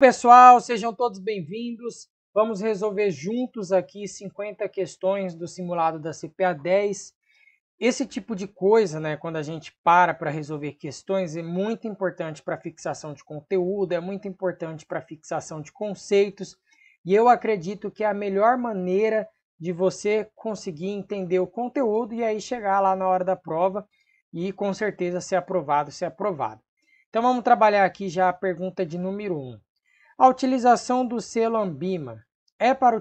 pessoal, sejam todos bem-vindos. Vamos resolver juntos aqui 50 questões do simulado da CPA 10. Esse tipo de coisa, né, quando a gente para para resolver questões, é muito importante para fixação de conteúdo, é muito importante para fixação de conceitos, e eu acredito que é a melhor maneira de você conseguir entender o conteúdo e aí chegar lá na hora da prova e com certeza ser aprovado, ser aprovado. Então vamos trabalhar aqui já a pergunta de número 1. Um. A utilização do selo Ambima é para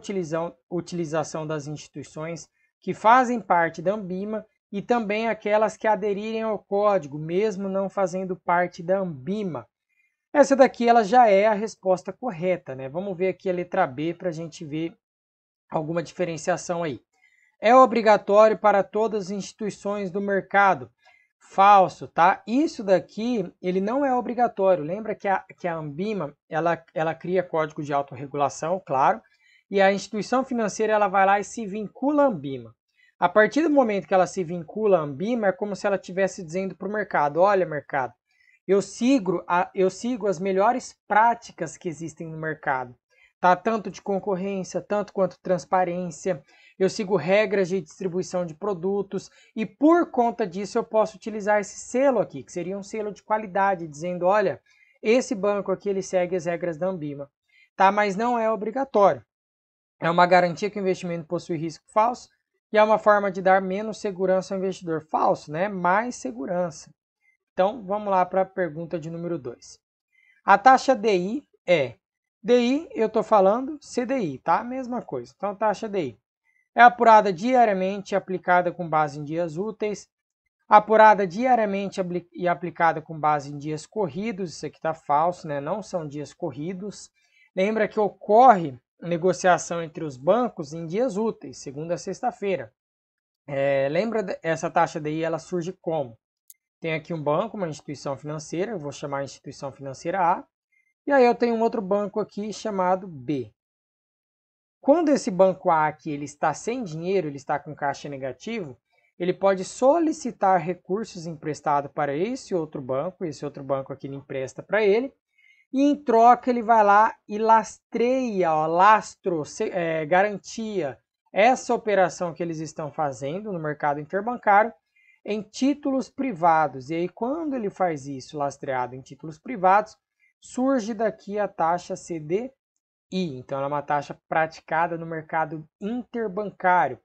utilização das instituições que fazem parte da Ambima e também aquelas que aderirem ao código, mesmo não fazendo parte da Ambima. Essa daqui ela já é a resposta correta, né? Vamos ver aqui a letra B para a gente ver alguma diferenciação aí. É obrigatório para todas as instituições do mercado Falso, tá? Isso daqui, ele não é obrigatório. Lembra que a, que a Ambima, ela, ela cria código de autorregulação, claro, e a instituição financeira ela vai lá e se vincula à Ambima. A partir do momento que ela se vincula à Ambima, é como se ela estivesse dizendo para o mercado, olha mercado, eu sigo, a, eu sigo as melhores práticas que existem no mercado, tá? Tanto de concorrência, tanto quanto transparência, eu sigo regras de distribuição de produtos e por conta disso eu posso utilizar esse selo aqui, que seria um selo de qualidade, dizendo, olha, esse banco aqui ele segue as regras da Ambima, tá? Mas não é obrigatório. É uma garantia que o investimento possui risco falso e é uma forma de dar menos segurança ao investidor falso, né? Mais segurança. Então, vamos lá para a pergunta de número 2. A taxa DI é DI, eu estou falando CDI, tá? Mesma coisa. Então, taxa DI é apurada diariamente e aplicada com base em dias úteis, apurada diariamente e aplicada com base em dias corridos, isso aqui está falso, né? não são dias corridos. Lembra que ocorre negociação entre os bancos em dias úteis, segunda a sexta-feira. É, lembra essa taxa daí, ela surge como? Tem aqui um banco, uma instituição financeira, eu vou chamar instituição financeira A, e aí eu tenho um outro banco aqui chamado B. Quando esse banco A aqui ele está sem dinheiro, ele está com caixa negativo, ele pode solicitar recursos emprestados para esse outro banco, esse outro banco aqui ele empresta para ele, e em troca ele vai lá e lastreia, ó, lastro, é, garantia essa operação que eles estão fazendo no mercado interbancário em títulos privados. E aí quando ele faz isso lastreado em títulos privados, surge daqui a taxa CD I. Então, ela é uma taxa praticada no mercado interbancário.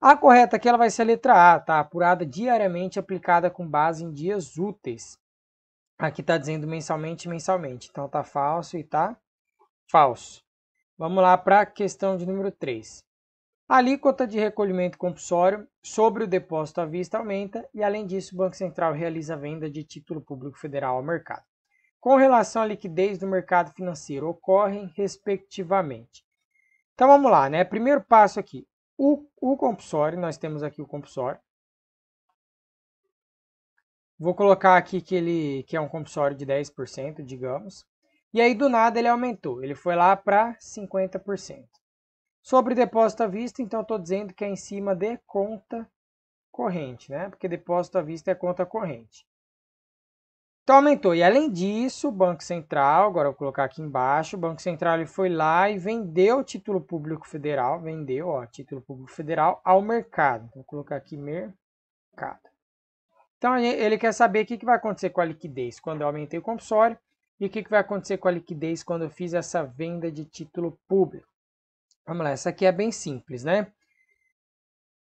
A correta aqui ela vai ser a letra A, tá? Apurada diariamente, aplicada com base em dias úteis. Aqui está dizendo mensalmente, mensalmente. Então, está falso e tá falso. Vamos lá para a questão de número 3. A alíquota de recolhimento compulsório sobre o depósito à vista aumenta e, além disso, o Banco Central realiza a venda de título público federal ao mercado com relação à liquidez do mercado financeiro ocorrem, respectivamente. Então vamos lá, né? Primeiro passo aqui, o, o compulsório, nós temos aqui o compulsório. Vou colocar aqui que ele que é um compulsório de 10%, digamos. E aí do nada ele aumentou, ele foi lá para 50%. Sobre depósito à vista, então estou dizendo que é em cima de conta corrente, né? Porque depósito à vista é conta corrente. Então aumentou. E além disso, o Banco Central, agora eu vou colocar aqui embaixo, o Banco Central ele foi lá e vendeu o título público federal, vendeu, o título público federal ao mercado. Vou colocar aqui mercado. Então ele quer saber o que, vai acontecer com a liquidez quando eu aumentei o compulsório e o que vai acontecer com a liquidez quando eu fiz essa venda de título público. Vamos lá, essa aqui é bem simples, né?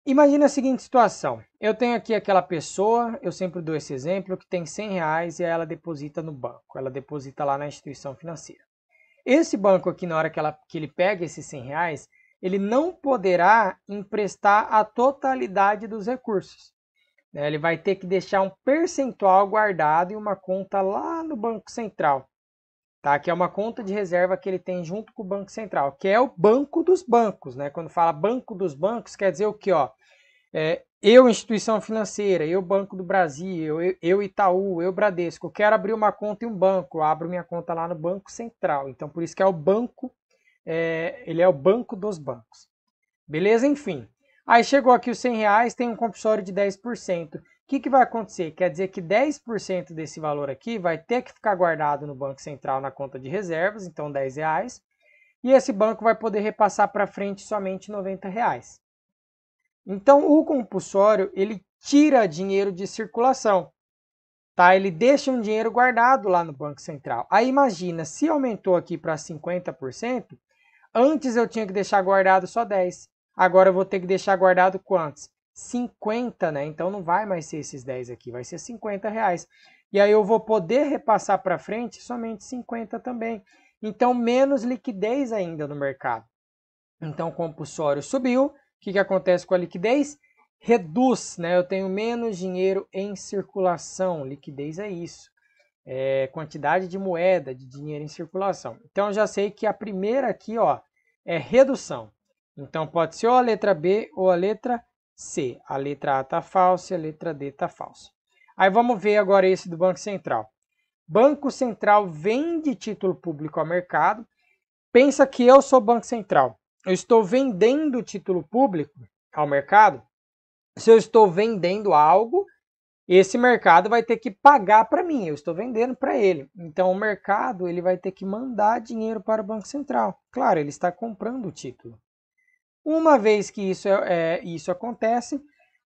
Imagina a seguinte situação: eu tenho aqui aquela pessoa, eu sempre dou esse exemplo, que tem 100 reais e ela deposita no banco, ela deposita lá na instituição financeira. Esse banco aqui, na hora que, ela, que ele pega esses 100 reais, ele não poderá emprestar a totalidade dos recursos. Né, ele vai ter que deixar um percentual guardado em uma conta lá no Banco Central tá? Que é uma conta de reserva que ele tem junto com o Banco Central, que é o banco dos bancos, né? Quando fala banco dos bancos, quer dizer o que, ó? É, eu, instituição financeira, eu, Banco do Brasil, eu, eu, Itaú, eu, Bradesco, quero abrir uma conta em um banco, abro minha conta lá no Banco Central. Então, por isso que é o banco, é, ele é o banco dos bancos. Beleza? Enfim. Aí chegou aqui os 100 reais, tem um compulsório de 10%. O que, que vai acontecer? Quer dizer que 10% desse valor aqui vai ter que ficar guardado no Banco Central na conta de reservas, então R$ reais, e esse banco vai poder repassar para frente somente R$ reais. Então o compulsório ele tira dinheiro de circulação, tá? Ele deixa um dinheiro guardado lá no Banco Central. Aí imagina, se aumentou aqui para 50%, antes eu tinha que deixar guardado só 10, agora eu vou ter que deixar guardado quantos? 50, né? Então não vai mais ser esses 10 aqui, vai ser 50 reais. E aí eu vou poder repassar para frente somente 50 também. Então menos liquidez ainda no mercado. Então o compulsório subiu, o que, que acontece com a liquidez? Reduz, né? Eu tenho menos dinheiro em circulação, liquidez é isso. É quantidade de moeda, de dinheiro em circulação. Então já sei que a primeira aqui, ó, é redução. Então pode ser ou a letra B ou a letra C. A letra A está falsa e a letra D está falsa. Aí vamos ver agora esse do Banco Central. Banco Central vende título público ao mercado. Pensa que eu sou Banco Central. Eu estou vendendo título público ao mercado. Se eu estou vendendo algo, esse mercado vai ter que pagar para mim. Eu estou vendendo para ele. Então o mercado ele vai ter que mandar dinheiro para o Banco Central. Claro, ele está comprando o título. Uma vez que isso, é, é, isso acontece,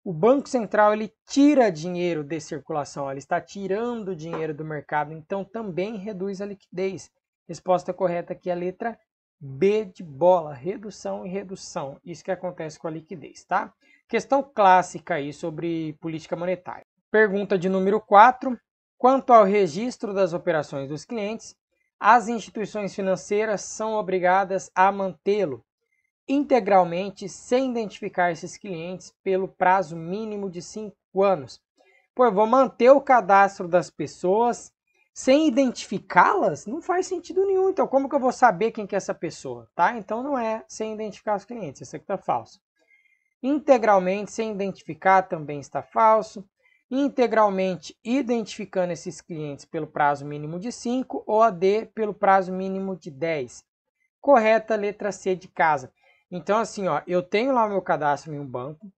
o Banco Central ele tira dinheiro de circulação, ele está tirando dinheiro do mercado, então também reduz a liquidez. Resposta correta aqui é a letra B de bola, redução e redução. Isso que acontece com a liquidez, tá? Questão clássica aí sobre política monetária. Pergunta de número 4. Quanto ao registro das operações dos clientes, as instituições financeiras são obrigadas a mantê-lo, integralmente sem identificar esses clientes pelo prazo mínimo de 5 anos. Pô, eu vou manter o cadastro das pessoas sem identificá-las? Não faz sentido nenhum. Então, como que eu vou saber quem que é essa pessoa? Tá? Então, não é sem identificar os clientes. Isso aqui está falso. Integralmente sem identificar também está falso. Integralmente identificando esses clientes pelo prazo mínimo de 5 ou a d pelo prazo mínimo de 10. Correta letra C de casa. Então, assim, ó, eu tenho lá o meu cadastro em um banco,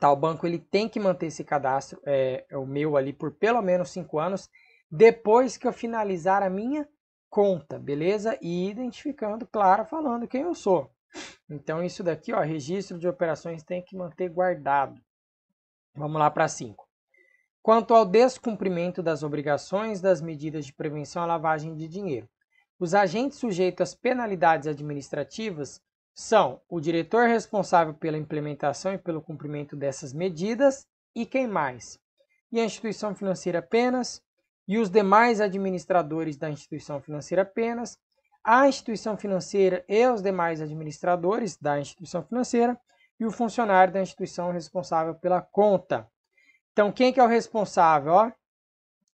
tá? O banco ele tem que manter esse cadastro, é, é o meu ali, por pelo menos 5 anos, depois que eu finalizar a minha conta, beleza? E identificando, claro, falando quem eu sou. Então, isso daqui, ó, registro de operações tem que manter guardado. Vamos lá para 5. Quanto ao descumprimento das obrigações das medidas de prevenção à lavagem de dinheiro, os agentes sujeitos às penalidades administrativas são o diretor responsável pela implementação e pelo cumprimento dessas medidas e quem mais? E a instituição financeira apenas, e os demais administradores da instituição financeira apenas, a instituição financeira e os demais administradores da instituição financeira e o funcionário da instituição responsável pela conta. Então, quem que é o responsável? Ó,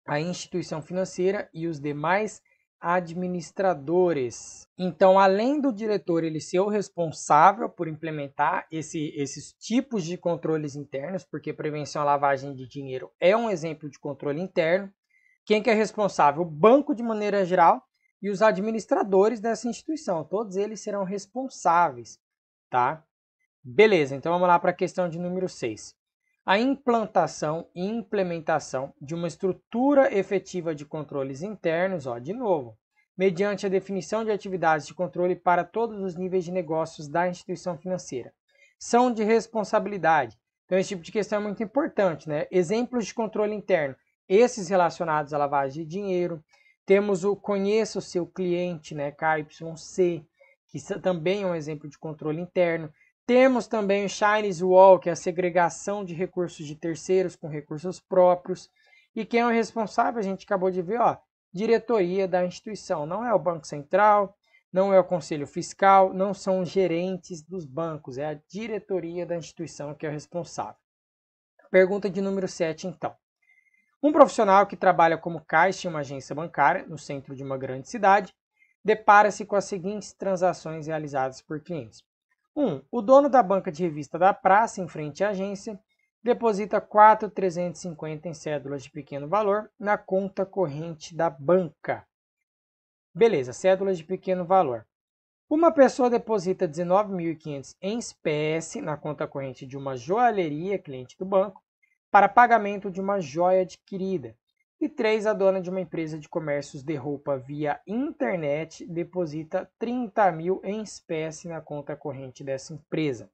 a instituição financeira e os demais administradores administradores. Então, além do diretor ele ser o responsável por implementar esse, esses tipos de controles internos, porque prevenção à lavagem de dinheiro é um exemplo de controle interno, quem que é responsável? O banco de maneira geral e os administradores dessa instituição. Todos eles serão responsáveis, tá? Beleza, então vamos lá para a questão de número 6. A implantação e implementação de uma estrutura efetiva de controles internos, ó, de novo, mediante a definição de atividades de controle para todos os níveis de negócios da instituição financeira. São de responsabilidade. Então, esse tipo de questão é muito importante, né? Exemplos de controle interno, esses relacionados à lavagem de dinheiro. Temos o conheça o seu cliente, né? KYC, que também é um exemplo de controle interno. Temos também o Chinese Wall, que é a segregação de recursos de terceiros com recursos próprios. E quem é o responsável, a gente acabou de ver, ó, diretoria da instituição. Não é o Banco Central, não é o Conselho Fiscal, não são os gerentes dos bancos, é a diretoria da instituição que é responsável. Pergunta de número 7, então. Um profissional que trabalha como caixa em uma agência bancária, no centro de uma grande cidade, depara-se com as seguintes transações realizadas por clientes. 1. Um, o dono da banca de revista da praça, em frente à agência, Deposita 4.350 em cédulas de pequeno valor na conta corrente da banca. Beleza, cédulas de pequeno valor. Uma pessoa deposita 19.500 em espécie na conta corrente de uma joalheria, cliente do banco, para pagamento de uma joia adquirida. E três A dona de uma empresa de comércios de roupa via internet deposita 30 mil em espécie na conta corrente dessa empresa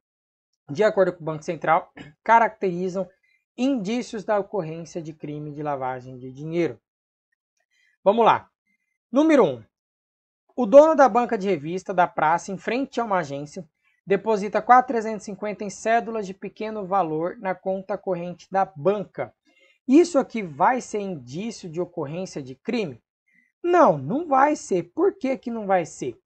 de acordo com o Banco Central, caracterizam indícios da ocorrência de crime de lavagem de dinheiro. Vamos lá. Número 1. Um, o dono da banca de revista da praça, em frente a uma agência, deposita 4.350 em cédulas de pequeno valor na conta corrente da banca. Isso aqui vai ser indício de ocorrência de crime? Não, não vai ser. Por que, que não vai ser?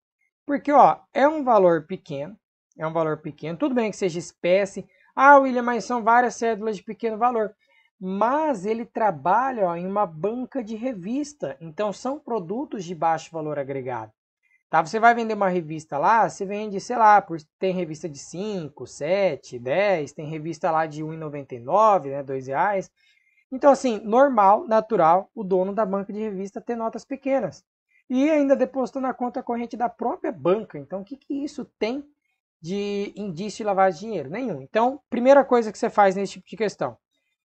Porque ó, é um valor pequeno, é um valor pequeno. Tudo bem que seja espécie. Ah, William, mas são várias cédulas de pequeno valor. Mas ele trabalha ó, em uma banca de revista, então são produtos de baixo valor agregado. Tá? Você vai vender uma revista lá, você vende, sei lá, por, tem revista de 5, 7, 10, tem revista lá de R$1,99, né, reais. Então, assim, normal, natural, o dono da banca de revista ter notas pequenas. E ainda depositou na conta corrente da própria banca. Então, o que, que isso tem de indício de lavagem de dinheiro? Nenhum. Então, primeira coisa que você faz nesse tipo de questão.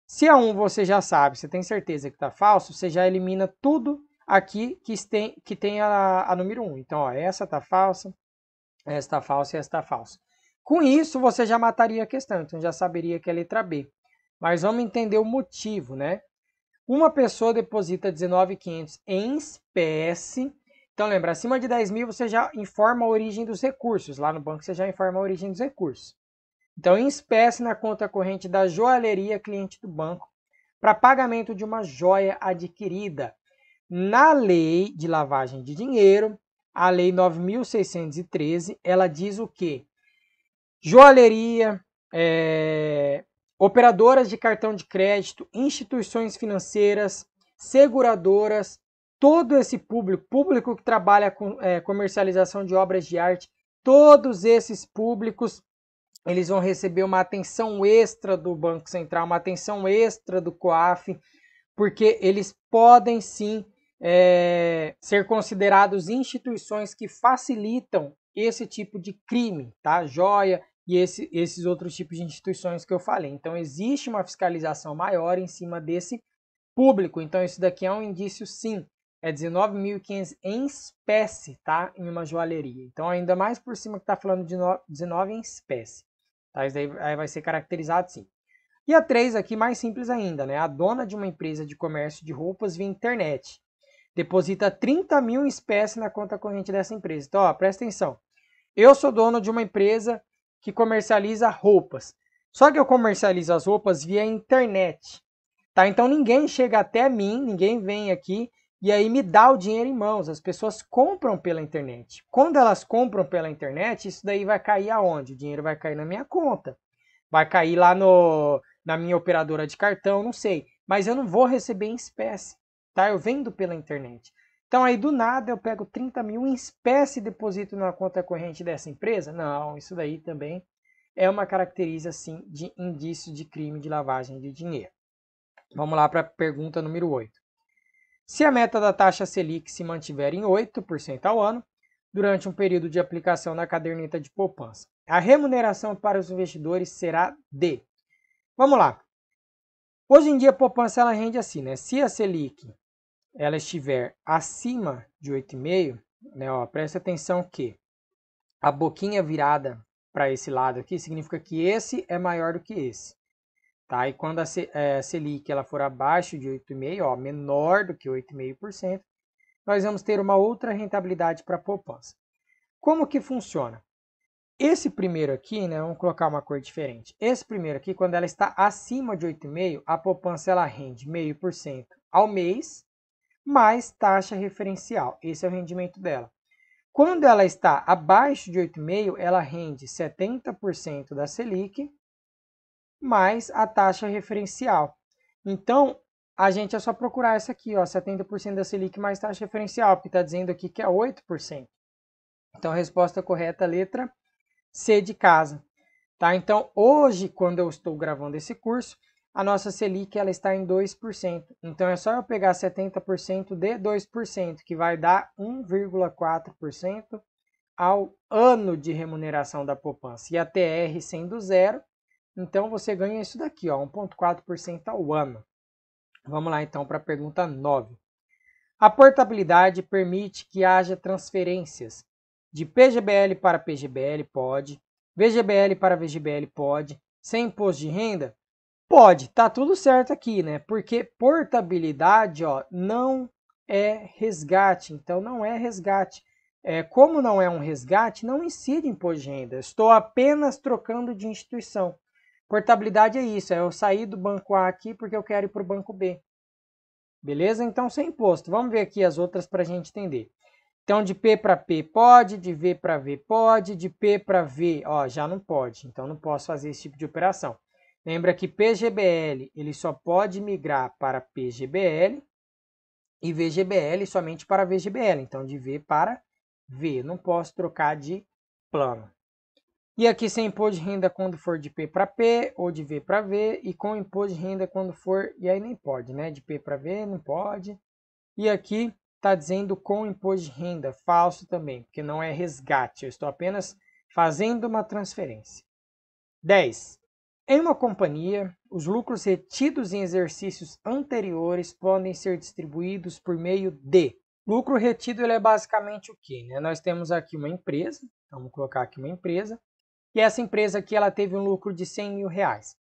Se a é 1 você já sabe, você tem certeza que está falso, você já elimina tudo aqui que tem, que tem a, a número 1. Então, ó, essa está falsa, essa está falsa e essa está falsa. Com isso, você já mataria a questão, então já saberia que é a letra B. Mas vamos entender o motivo, né? Uma pessoa deposita 19.500 em espécie então lembra, acima de 10 mil você já informa a origem dos recursos. Lá no banco você já informa a origem dos recursos. Então, em espécie na conta corrente da joalheria cliente do banco para pagamento de uma joia adquirida. Na lei de lavagem de dinheiro, a lei 9.613, ela diz o que? Joalheria, é, operadoras de cartão de crédito, instituições financeiras, seguradoras, todo esse público, público que trabalha com é, comercialização de obras de arte, todos esses públicos eles vão receber uma atenção extra do Banco Central, uma atenção extra do COAF, porque eles podem sim é, ser considerados instituições que facilitam esse tipo de crime, tá? Joia e esse, esses outros tipos de instituições que eu falei. Então, existe uma fiscalização maior em cima desse público. Então, isso daqui é um indício, sim, é 19.500 em espécie, tá? Em uma joalheria. Então, ainda mais por cima que tá falando de 19 em espécie. Tá? Isso daí aí vai ser caracterizado assim. E a 3 aqui, mais simples ainda, né? A dona de uma empresa de comércio de roupas via internet. Deposita 30 mil em espécie na conta corrente dessa empresa. Então, ó, presta atenção. Eu sou dono de uma empresa que comercializa roupas. Só que eu comercializo as roupas via internet. Tá? Então ninguém chega até mim, ninguém vem aqui e aí me dá o dinheiro em mãos. As pessoas compram pela internet. Quando elas compram pela internet, isso daí vai cair aonde? O dinheiro vai cair na minha conta. Vai cair lá no, na minha operadora de cartão, não sei. Mas eu não vou receber em espécie, tá? Eu vendo pela internet. Então aí do nada eu pego 30 mil em espécie e deposito na conta corrente dessa empresa? Não, isso daí também é uma característica assim de indício de crime de lavagem de dinheiro. Vamos lá para a pergunta número 8. Se a meta da taxa Selic se mantiver em 8% ao ano, durante um período de aplicação na caderneta de poupança, a remuneração para os investidores será de. Vamos lá. Hoje em dia a poupança ela rende assim, né? Se a Selic ela estiver acima de 8,5, né, ó, presta atenção que a boquinha virada para esse lado aqui significa que esse é maior do que esse. Tá? E quando é, a Selic ela for abaixo de 8,5%, ó, menor do que 8,5%, nós vamos ter uma outra rentabilidade para a poupança. Como que funciona? Esse primeiro aqui, né, vamos colocar uma cor diferente. Esse primeiro aqui, quando ela está acima de 8,5, a poupança ela rende 0,5% ao mês, mais taxa referencial. Esse é o rendimento dela. Quando ela está abaixo de 8,5, ela rende 70% da Selic mais a taxa referencial. Então, a gente é só procurar essa aqui, ó, 70% da Selic mais taxa referencial, porque está dizendo aqui que é 8%. Então, a resposta correta, letra C de casa. Tá? Então, hoje, quando eu estou gravando esse curso, a nossa Selic ela está em 2%. Então, é só eu pegar 70% de 2%, que vai dar 1,4% ao ano de remuneração da poupança. E a TR sendo zero, então você ganha isso daqui, 1,4% ao ano. Vamos lá então para a pergunta 9. A portabilidade permite que haja transferências de PGBL para PGBL? Pode. VGBL para VGBL? Pode. Sem imposto de renda? Pode. Tá tudo certo aqui, né? Porque portabilidade ó, não é resgate. Então não é resgate. É, como não é um resgate, não incide imposto de renda. Estou apenas trocando de instituição. Portabilidade é isso, é eu sair do banco A aqui porque eu quero ir para o banco B. Beleza? Então, sem imposto. Vamos ver aqui as outras para a gente entender. Então, de P para P pode, de V para V pode, de P para V, ó, já não pode. Então, não posso fazer esse tipo de operação. Lembra que PGBL, ele só pode migrar para PGBL e VGBL somente para VGBL. Então, de V para V. Não posso trocar de plano. E aqui sem imposto de renda quando for de P para P ou de V para V e com imposto de renda quando for, e aí nem pode, né? De P para V não pode. E aqui está dizendo com imposto de renda, falso também, porque não é resgate, eu estou apenas fazendo uma transferência. 10. Em uma companhia, os lucros retidos em exercícios anteriores podem ser distribuídos por meio de. Lucro retido ele é basicamente o que? Né? Nós temos aqui uma empresa, vamos colocar aqui uma empresa, e essa empresa aqui ela teve um lucro de 100 mil reais.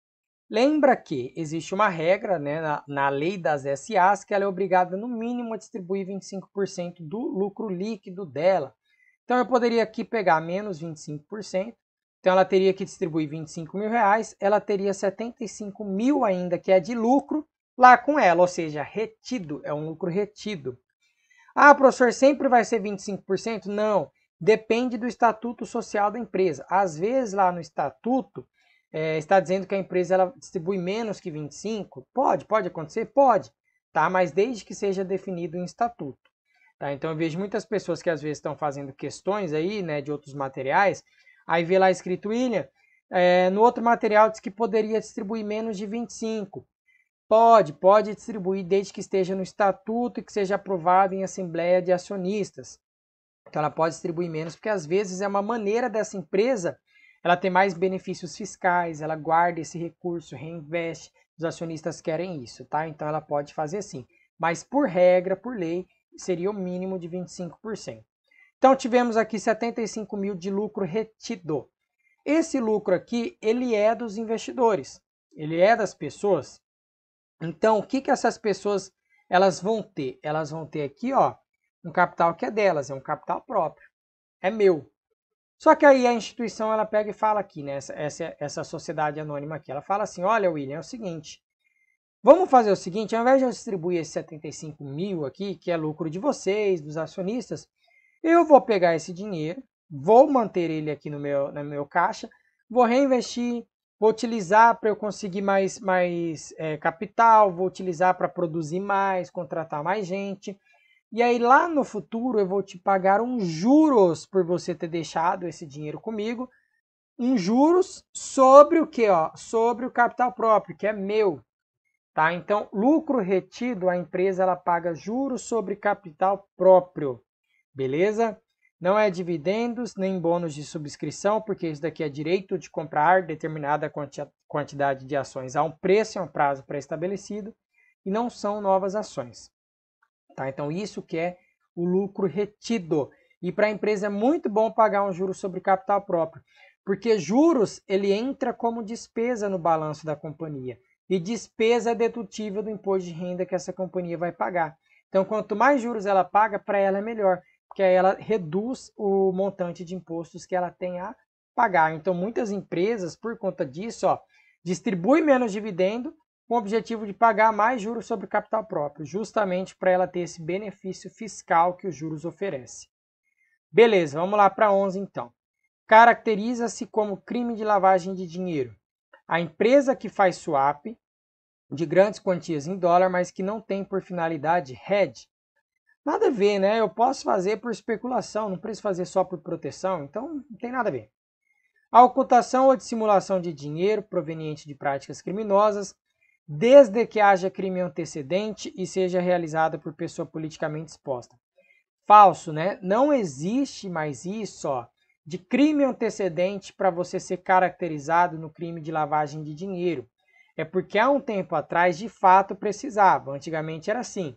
Lembra que existe uma regra né, na, na lei das SAs que ela é obrigada, no mínimo, a distribuir 25% do lucro líquido dela. Então eu poderia aqui pegar menos 25%, então ela teria que distribuir 25 mil reais, ela teria 75 mil ainda que é de lucro lá com ela, ou seja, retido, é um lucro retido. Ah, professor, sempre vai ser 25%? Não, Depende do estatuto social da empresa. Às vezes, lá no estatuto, é, está dizendo que a empresa ela distribui menos que 25%. Pode, pode acontecer? Pode, tá? mas desde que seja definido em estatuto. Tá? Então, eu vejo muitas pessoas que às vezes estão fazendo questões aí, né, de outros materiais, aí vê lá escrito William, é, no outro material diz que poderia distribuir menos de 25%. Pode, pode distribuir desde que esteja no estatuto e que seja aprovado em assembleia de acionistas. Então ela pode distribuir menos, porque às vezes é uma maneira dessa empresa ela ter mais benefícios fiscais, ela guarda esse recurso, reinveste, os acionistas querem isso, tá? Então ela pode fazer sim. Mas por regra, por lei, seria o mínimo de 25%. Então tivemos aqui 75 mil de lucro retido. Esse lucro aqui, ele é dos investidores, ele é das pessoas. Então o que, que essas pessoas elas vão ter? Elas vão ter aqui, ó, um capital que é delas, é um capital próprio, é meu. Só que aí a instituição ela pega e fala aqui, né? Essa, essa, essa sociedade anônima aqui, ela fala assim: olha, William, é o seguinte. Vamos fazer o seguinte, ao invés de eu distribuir esses 75 mil aqui, que é lucro de vocês, dos acionistas, eu vou pegar esse dinheiro, vou manter ele aqui no meu, no meu caixa, vou reinvestir, vou utilizar para eu conseguir mais, mais é, capital, vou utilizar para produzir mais, contratar mais gente. E aí lá no futuro eu vou te pagar uns juros por você ter deixado esse dinheiro comigo, um juros sobre o que, ó, sobre o capital próprio, que é meu. Tá? Então, lucro retido, a empresa ela paga juros sobre capital próprio. Beleza? Não é dividendos nem bônus de subscrição, porque isso daqui é direito de comprar determinada quanti quantidade de ações a um preço e é um prazo pré-estabelecido, e não são novas ações. Tá? Então, isso que é o lucro retido. E para a empresa é muito bom pagar um juro sobre capital próprio, porque juros ele entra como despesa no balanço da companhia e despesa é dedutível do imposto de renda que essa companhia vai pagar. Então, quanto mais juros ela paga, para ela é melhor, porque aí ela reduz o montante de impostos que ela tem a pagar. Então, muitas empresas, por conta disso, ó, distribui menos dividendo com o objetivo de pagar mais juros sobre capital próprio, justamente para ela ter esse benefício fiscal que os juros oferece. Beleza, vamos lá para 11 então. Caracteriza-se como crime de lavagem de dinheiro. A empresa que faz swap de grandes quantias em dólar, mas que não tem por finalidade hedge. Nada a ver, né? Eu posso fazer por especulação, não preciso fazer só por proteção, então não tem nada a ver. A ocultação ou dissimulação de dinheiro proveniente de práticas criminosas desde que haja crime antecedente e seja realizada por pessoa politicamente exposta. Falso, né? Não existe mais isso ó, de crime antecedente para você ser caracterizado no crime de lavagem de dinheiro. É porque há um tempo atrás, de fato, precisava. Antigamente era assim.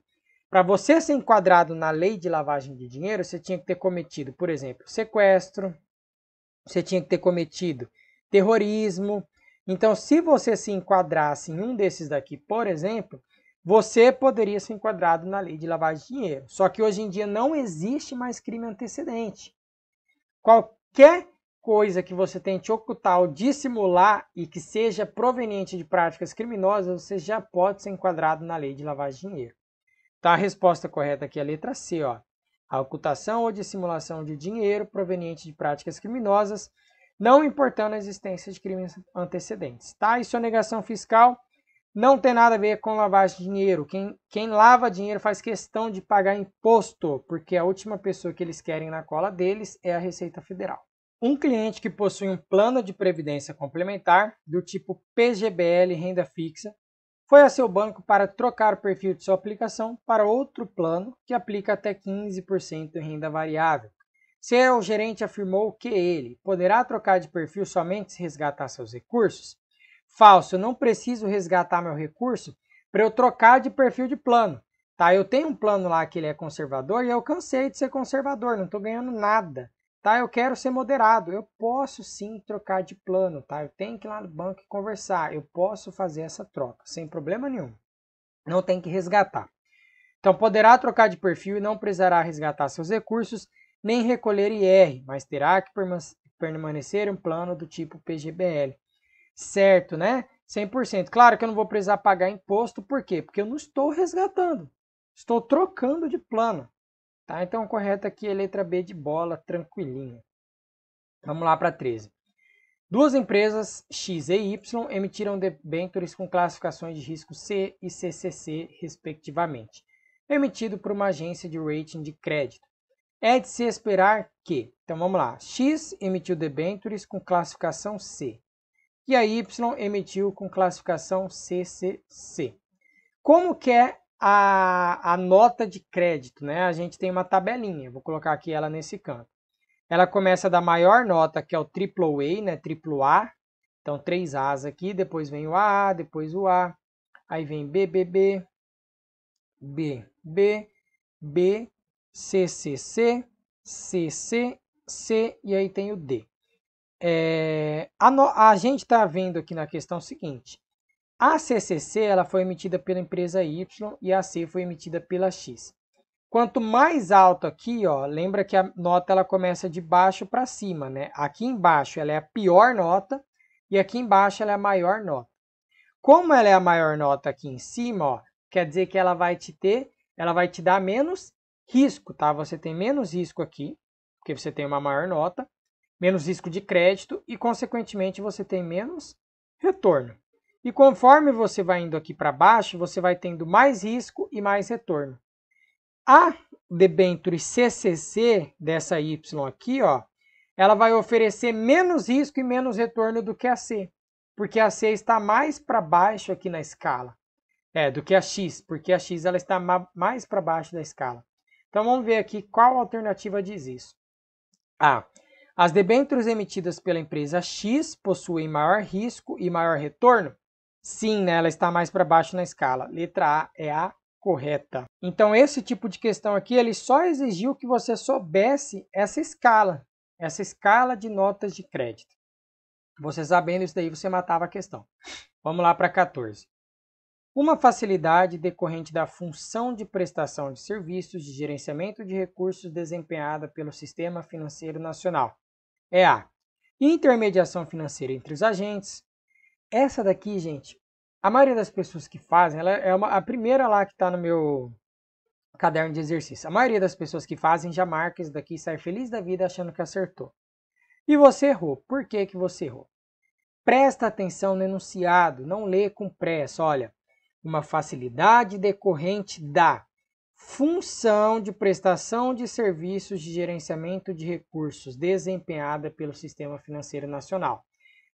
Para você ser enquadrado na lei de lavagem de dinheiro, você tinha que ter cometido, por exemplo, sequestro, você tinha que ter cometido terrorismo, então, se você se enquadrasse em um desses daqui, por exemplo, você poderia ser enquadrado na lei de lavagem de dinheiro. Só que hoje em dia não existe mais crime antecedente. Qualquer coisa que você tente ocultar ou dissimular e que seja proveniente de práticas criminosas, você já pode ser enquadrado na lei de lavagem de dinheiro. Então, a resposta correta aqui é a letra C, ó. A ocultação ou dissimulação de dinheiro proveniente de práticas criminosas não importando a existência de crimes antecedentes. Tá? E sonegação fiscal não tem nada a ver com lavagem de dinheiro. Quem, quem lava dinheiro faz questão de pagar imposto, porque a última pessoa que eles querem na cola deles é a Receita Federal. Um cliente que possui um plano de previdência complementar, do tipo PGBL Renda Fixa, foi a seu banco para trocar o perfil de sua aplicação para outro plano que aplica até 15% em renda variável. Seu gerente afirmou que ele poderá trocar de perfil somente se resgatar seus recursos. Falso, eu não preciso resgatar meu recurso para eu trocar de perfil de plano. Tá? Eu tenho um plano lá que ele é conservador e eu cansei de ser conservador, não estou ganhando nada. Tá? Eu quero ser moderado. Eu posso sim trocar de plano. Tá? Eu tenho que ir lá no banco e conversar. Eu posso fazer essa troca sem problema nenhum. Não tem que resgatar. Então, poderá trocar de perfil e não precisará resgatar seus recursos nem recolher IR, mas terá que permanecer um plano do tipo PGBL. Certo, né? 100%. Claro que eu não vou precisar pagar imposto, por quê? Porque eu não estou resgatando, estou trocando de plano. Tá? Então, correto aqui é letra B de bola, tranquilinha. Vamos lá para 13. Duas empresas X e Y emitiram debêntures com classificações de risco C e CCC, respectivamente, emitido por uma agência de rating de crédito. É de se esperar que, então vamos lá, X emitiu debêntures com classificação C e a Y emitiu com classificação CCC. Como que é a, a nota de crédito? Né? A gente tem uma tabelinha, vou colocar aqui ela nesse canto. Ela começa da maior nota, que é o AAA, né? AAA, então três As aqui, depois vem o AA, depois o A, aí vem BBB, B, B, B, CCC, CC, C e aí tem o D. É, a, no, a, gente está vendo aqui na questão seguinte. A CCC ela foi emitida pela empresa Y e a C foi emitida pela X. Quanto mais alto aqui, ó, lembra que a nota ela começa de baixo para cima, né? Aqui embaixo ela é a pior nota e aqui embaixo ela é a maior nota. Como ela é a maior nota aqui em cima, ó, quer dizer que ela vai te ter, ela vai te dar menos risco, tá? Você tem menos risco aqui, porque você tem uma maior nota, menos risco de crédito e, consequentemente, você tem menos retorno. E conforme você vai indo aqui para baixo, você vai tendo mais risco e mais retorno. A debenture CCC dessa Y aqui, ó, ela vai oferecer menos risco e menos retorno do que a C, porque a C está mais para baixo aqui na escala, é, do que a X, porque a X ela está mais para baixo da escala. Então vamos ver aqui qual alternativa diz isso. A. As debêntures emitidas pela empresa X possuem maior risco e maior retorno? Sim, né? ela está mais para baixo na escala. Letra A é a correta. Então esse tipo de questão aqui, ele só exigiu que você soubesse essa escala, essa escala de notas de crédito. Você sabendo isso daí, você matava a questão. Vamos lá para 14. Uma facilidade decorrente da função de prestação de serviços de gerenciamento de recursos desempenhada pelo Sistema Financeiro Nacional é a intermediação financeira entre os agentes. Essa daqui, gente, a maioria das pessoas que fazem, ela é uma, a primeira lá que está no meu caderno de exercício. A maioria das pessoas que fazem já marca isso daqui e sai feliz da vida achando que acertou. E você errou. Por que, que você errou? Presta atenção no enunciado, não lê com pressa. Olha, uma facilidade decorrente da função de prestação de serviços de gerenciamento de recursos desempenhada pelo Sistema Financeiro Nacional.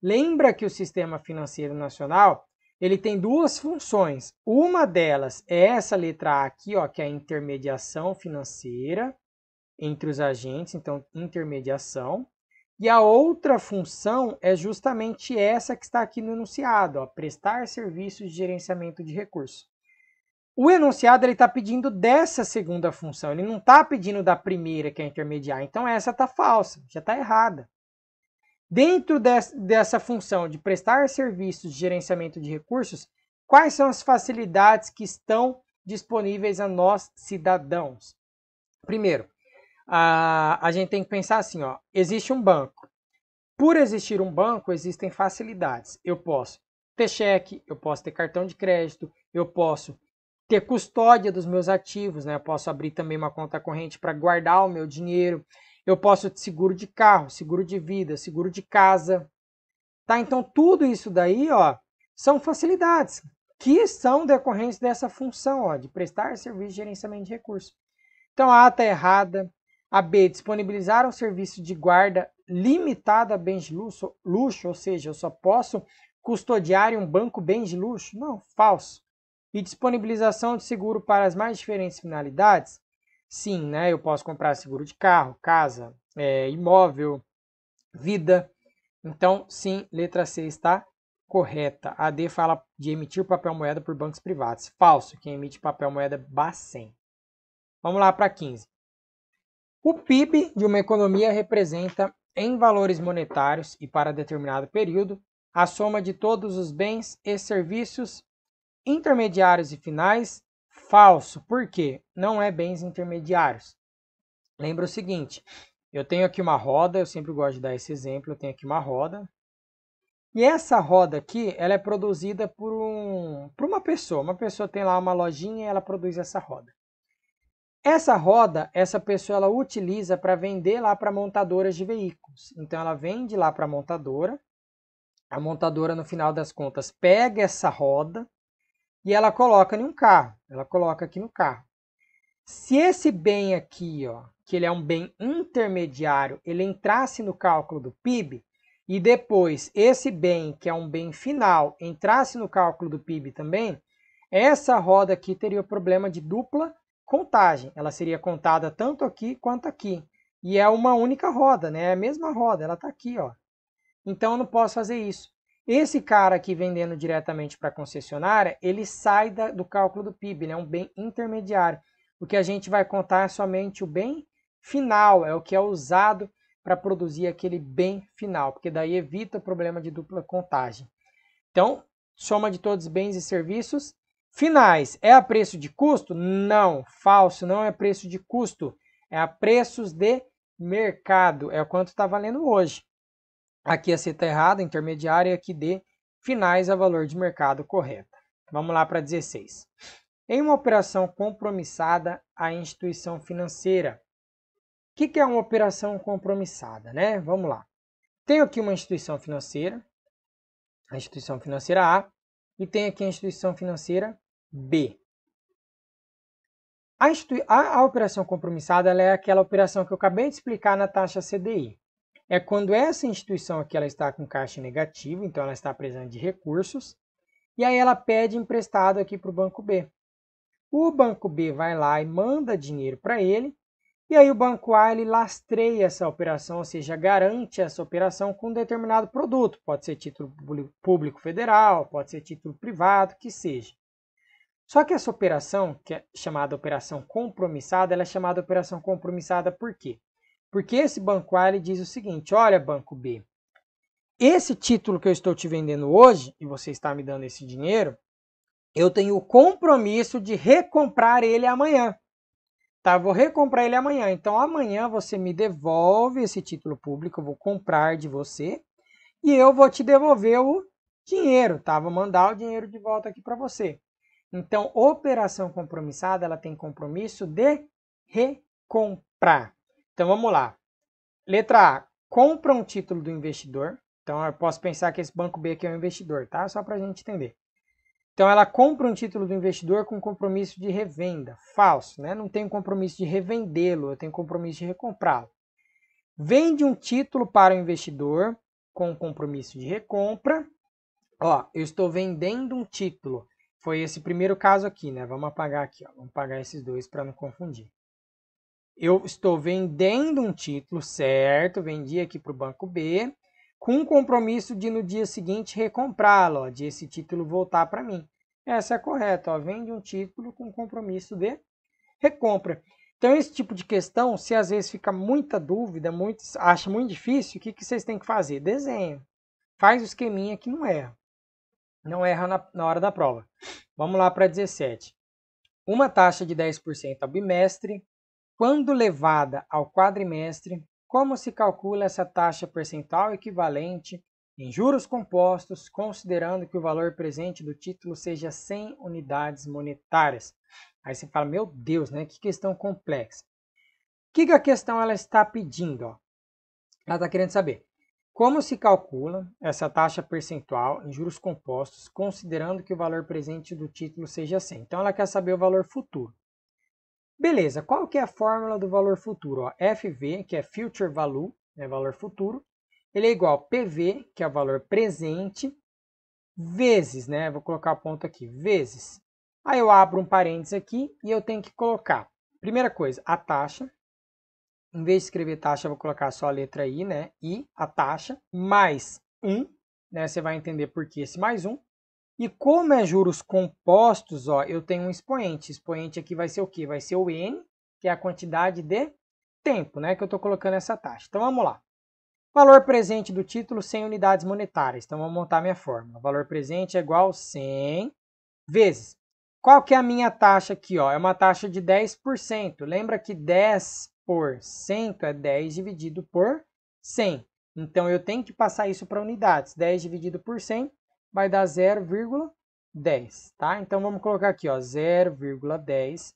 Lembra que o Sistema Financeiro Nacional ele tem duas funções. Uma delas é essa letra A aqui, ó, que é a intermediação financeira entre os agentes, então intermediação. E a outra função é justamente essa que está aqui no enunciado, ó, prestar serviços de gerenciamento de recursos. O enunciado ele está pedindo dessa segunda função, ele não está pedindo da primeira que é intermediar. Então essa está falsa, já está errada. Dentro dessa função de prestar serviços de gerenciamento de recursos, quais são as facilidades que estão disponíveis a nós cidadãos? Primeiro, a, a gente tem que pensar assim, ó, existe um banco. Por existir um banco, existem facilidades. Eu posso ter cheque, eu posso ter cartão de crédito, eu posso ter custódia dos meus ativos, né? Eu posso abrir também uma conta corrente para guardar o meu dinheiro. Eu posso ter seguro de carro, seguro de vida, seguro de casa. Tá? Então tudo isso daí, ó, são facilidades que são decorrentes dessa função, ó, de prestar serviço de gerenciamento de recursos. Então a ata é errada, a B, disponibilizar o serviço de guarda limitada a bens de luxo, luxo, ou seja, eu só posso custodiar em um banco bens de luxo? Não, falso. E disponibilização de seguro para as mais diferentes finalidades? Sim, né? Eu posso comprar seguro de carro, casa, é, imóvel, vida. Então, sim, letra C está correta. A D fala de emitir papel moeda por bancos privados. Falso, quem emite papel moeda é Bacen. Vamos lá para 15. O PIB de uma economia representa, em valores monetários e para determinado período, a soma de todos os bens e serviços intermediários e finais. Falso, porque não é bens intermediários. Lembra o seguinte: eu tenho aqui uma roda, eu sempre gosto de dar esse exemplo, eu tenho aqui uma roda. E essa roda aqui, ela é produzida por, um, por uma pessoa. Uma pessoa tem lá uma lojinha e ela produz essa roda. Essa roda, essa pessoa ela utiliza para vender lá para montadoras de veículos. Então ela vende lá para a montadora. A montadora no final das contas pega essa roda e ela coloca em um carro. Ela coloca aqui no carro. Se esse bem aqui, ó, que ele é um bem intermediário, ele entrasse no cálculo do PIB e depois esse bem, que é um bem final, entrasse no cálculo do PIB também, essa roda aqui teria o problema de dupla contagem. Ela seria contada tanto aqui quanto aqui. E é uma única roda, né? É a mesma roda, ela está aqui, ó. Então eu não posso fazer isso. Esse cara aqui vendendo diretamente para a concessionária, ele sai da, do cálculo do PIB, ele é né? um bem intermediário. O que a gente vai contar é somente o bem final, é o que é usado para produzir aquele bem final, porque daí evita o problema de dupla contagem. Então, soma de todos os bens e serviços Finais, é a preço de custo? Não, falso, não é preço de custo. É a preços de mercado, é o quanto está valendo hoje. Aqui a seta errada, intermediária, aqui de finais a valor de mercado correta. Vamos lá para 16. Em uma operação compromissada, a instituição financeira. O que, que é uma operação compromissada? Né? Vamos lá. Tenho aqui uma instituição financeira, a instituição financeira A, e tem aqui a instituição financeira B. A, a, a operação compromissada é aquela operação que eu acabei de explicar na taxa CDI. É quando essa instituição aqui ela está com caixa negativo, então ela está precisando de recursos, e aí ela pede emprestado aqui para o banco B. O banco B vai lá e manda dinheiro para ele, e aí o banco A ele lastreia essa operação, ou seja, garante essa operação com um determinado produto. Pode ser título público federal, pode ser título privado, que seja. Só que essa operação, que é chamada operação compromissada, ela é chamada operação compromissada por quê? Porque esse banco A ele diz o seguinte: olha, banco B, esse título que eu estou te vendendo hoje, e você está me dando esse dinheiro, eu tenho o compromisso de recomprar ele amanhã. Tá, vou recomprar ele amanhã. Então amanhã você me devolve esse título público, eu vou comprar de você e eu vou te devolver o dinheiro, tá? Vou mandar o dinheiro de volta aqui para você. Então, operação compromissada, ela tem compromisso de recomprar. Então, vamos lá. Letra A, compra um título do investidor. Então, eu posso pensar que esse banco B aqui é o investidor, tá? Só para a gente entender. Então, ela compra um título do investidor com compromisso de revenda. Falso, né? Não tem compromisso de revendê-lo, eu tenho compromisso de recomprá-lo. Vende um título para o investidor com compromisso de recompra. Ó, eu estou vendendo um título foi esse primeiro caso aqui, né? Vamos apagar aqui, ó. vamos apagar esses dois para não confundir. Eu estou vendendo um título, certo? Vendi aqui para o banco B, com o compromisso de no dia seguinte recomprá-lo, de esse título voltar para mim. Essa é correta, ó. vende um título com compromisso de recompra. Então, esse tipo de questão, se às vezes fica muita dúvida, muito, acha muito difícil, o que, que vocês têm que fazer? Desenho. Faz o esqueminha que não erra não erra na, na hora da prova. Vamos lá para 17. Uma taxa de 10% ao bimestre, quando levada ao quadrimestre, como se calcula essa taxa percentual equivalente em juros compostos, considerando que o valor presente do título seja 100 unidades monetárias? Aí você fala, meu Deus, né? Que questão complexa. O que, que a questão ela está pedindo? Ó? Ela está querendo saber como se calcula essa taxa percentual em juros compostos, considerando que o valor presente do título seja 100? Então, ela quer saber o valor futuro. Beleza, qual que é a fórmula do valor futuro? Ó, FV, que é Future Value, né, valor futuro, ele é igual a PV, que é o valor presente, vezes, né, vou colocar o ponto aqui, vezes. Aí eu abro um parênteses aqui e eu tenho que colocar, primeira coisa, a taxa, em vez de escrever taxa, eu vou colocar só a letra I, né? I, a taxa, mais 1, né? Você vai entender por que esse mais 1. E como é juros compostos, ó, eu tenho um expoente. Expoente aqui vai ser o quê? Vai ser o N, que é a quantidade de tempo, né? Que eu estou colocando essa taxa. Então, vamos lá. Valor presente do título 100 unidades monetárias. Então, vou montar minha fórmula. Valor presente é igual a 100 vezes. Qual que é a minha taxa aqui? Ó? É uma taxa de 10%. Lembra que 10 por 100, é 10 dividido por 100. Então, eu tenho que passar isso para unidades. 10 dividido por 100 vai dar 0,10, tá? Então, vamos colocar aqui, 0,10.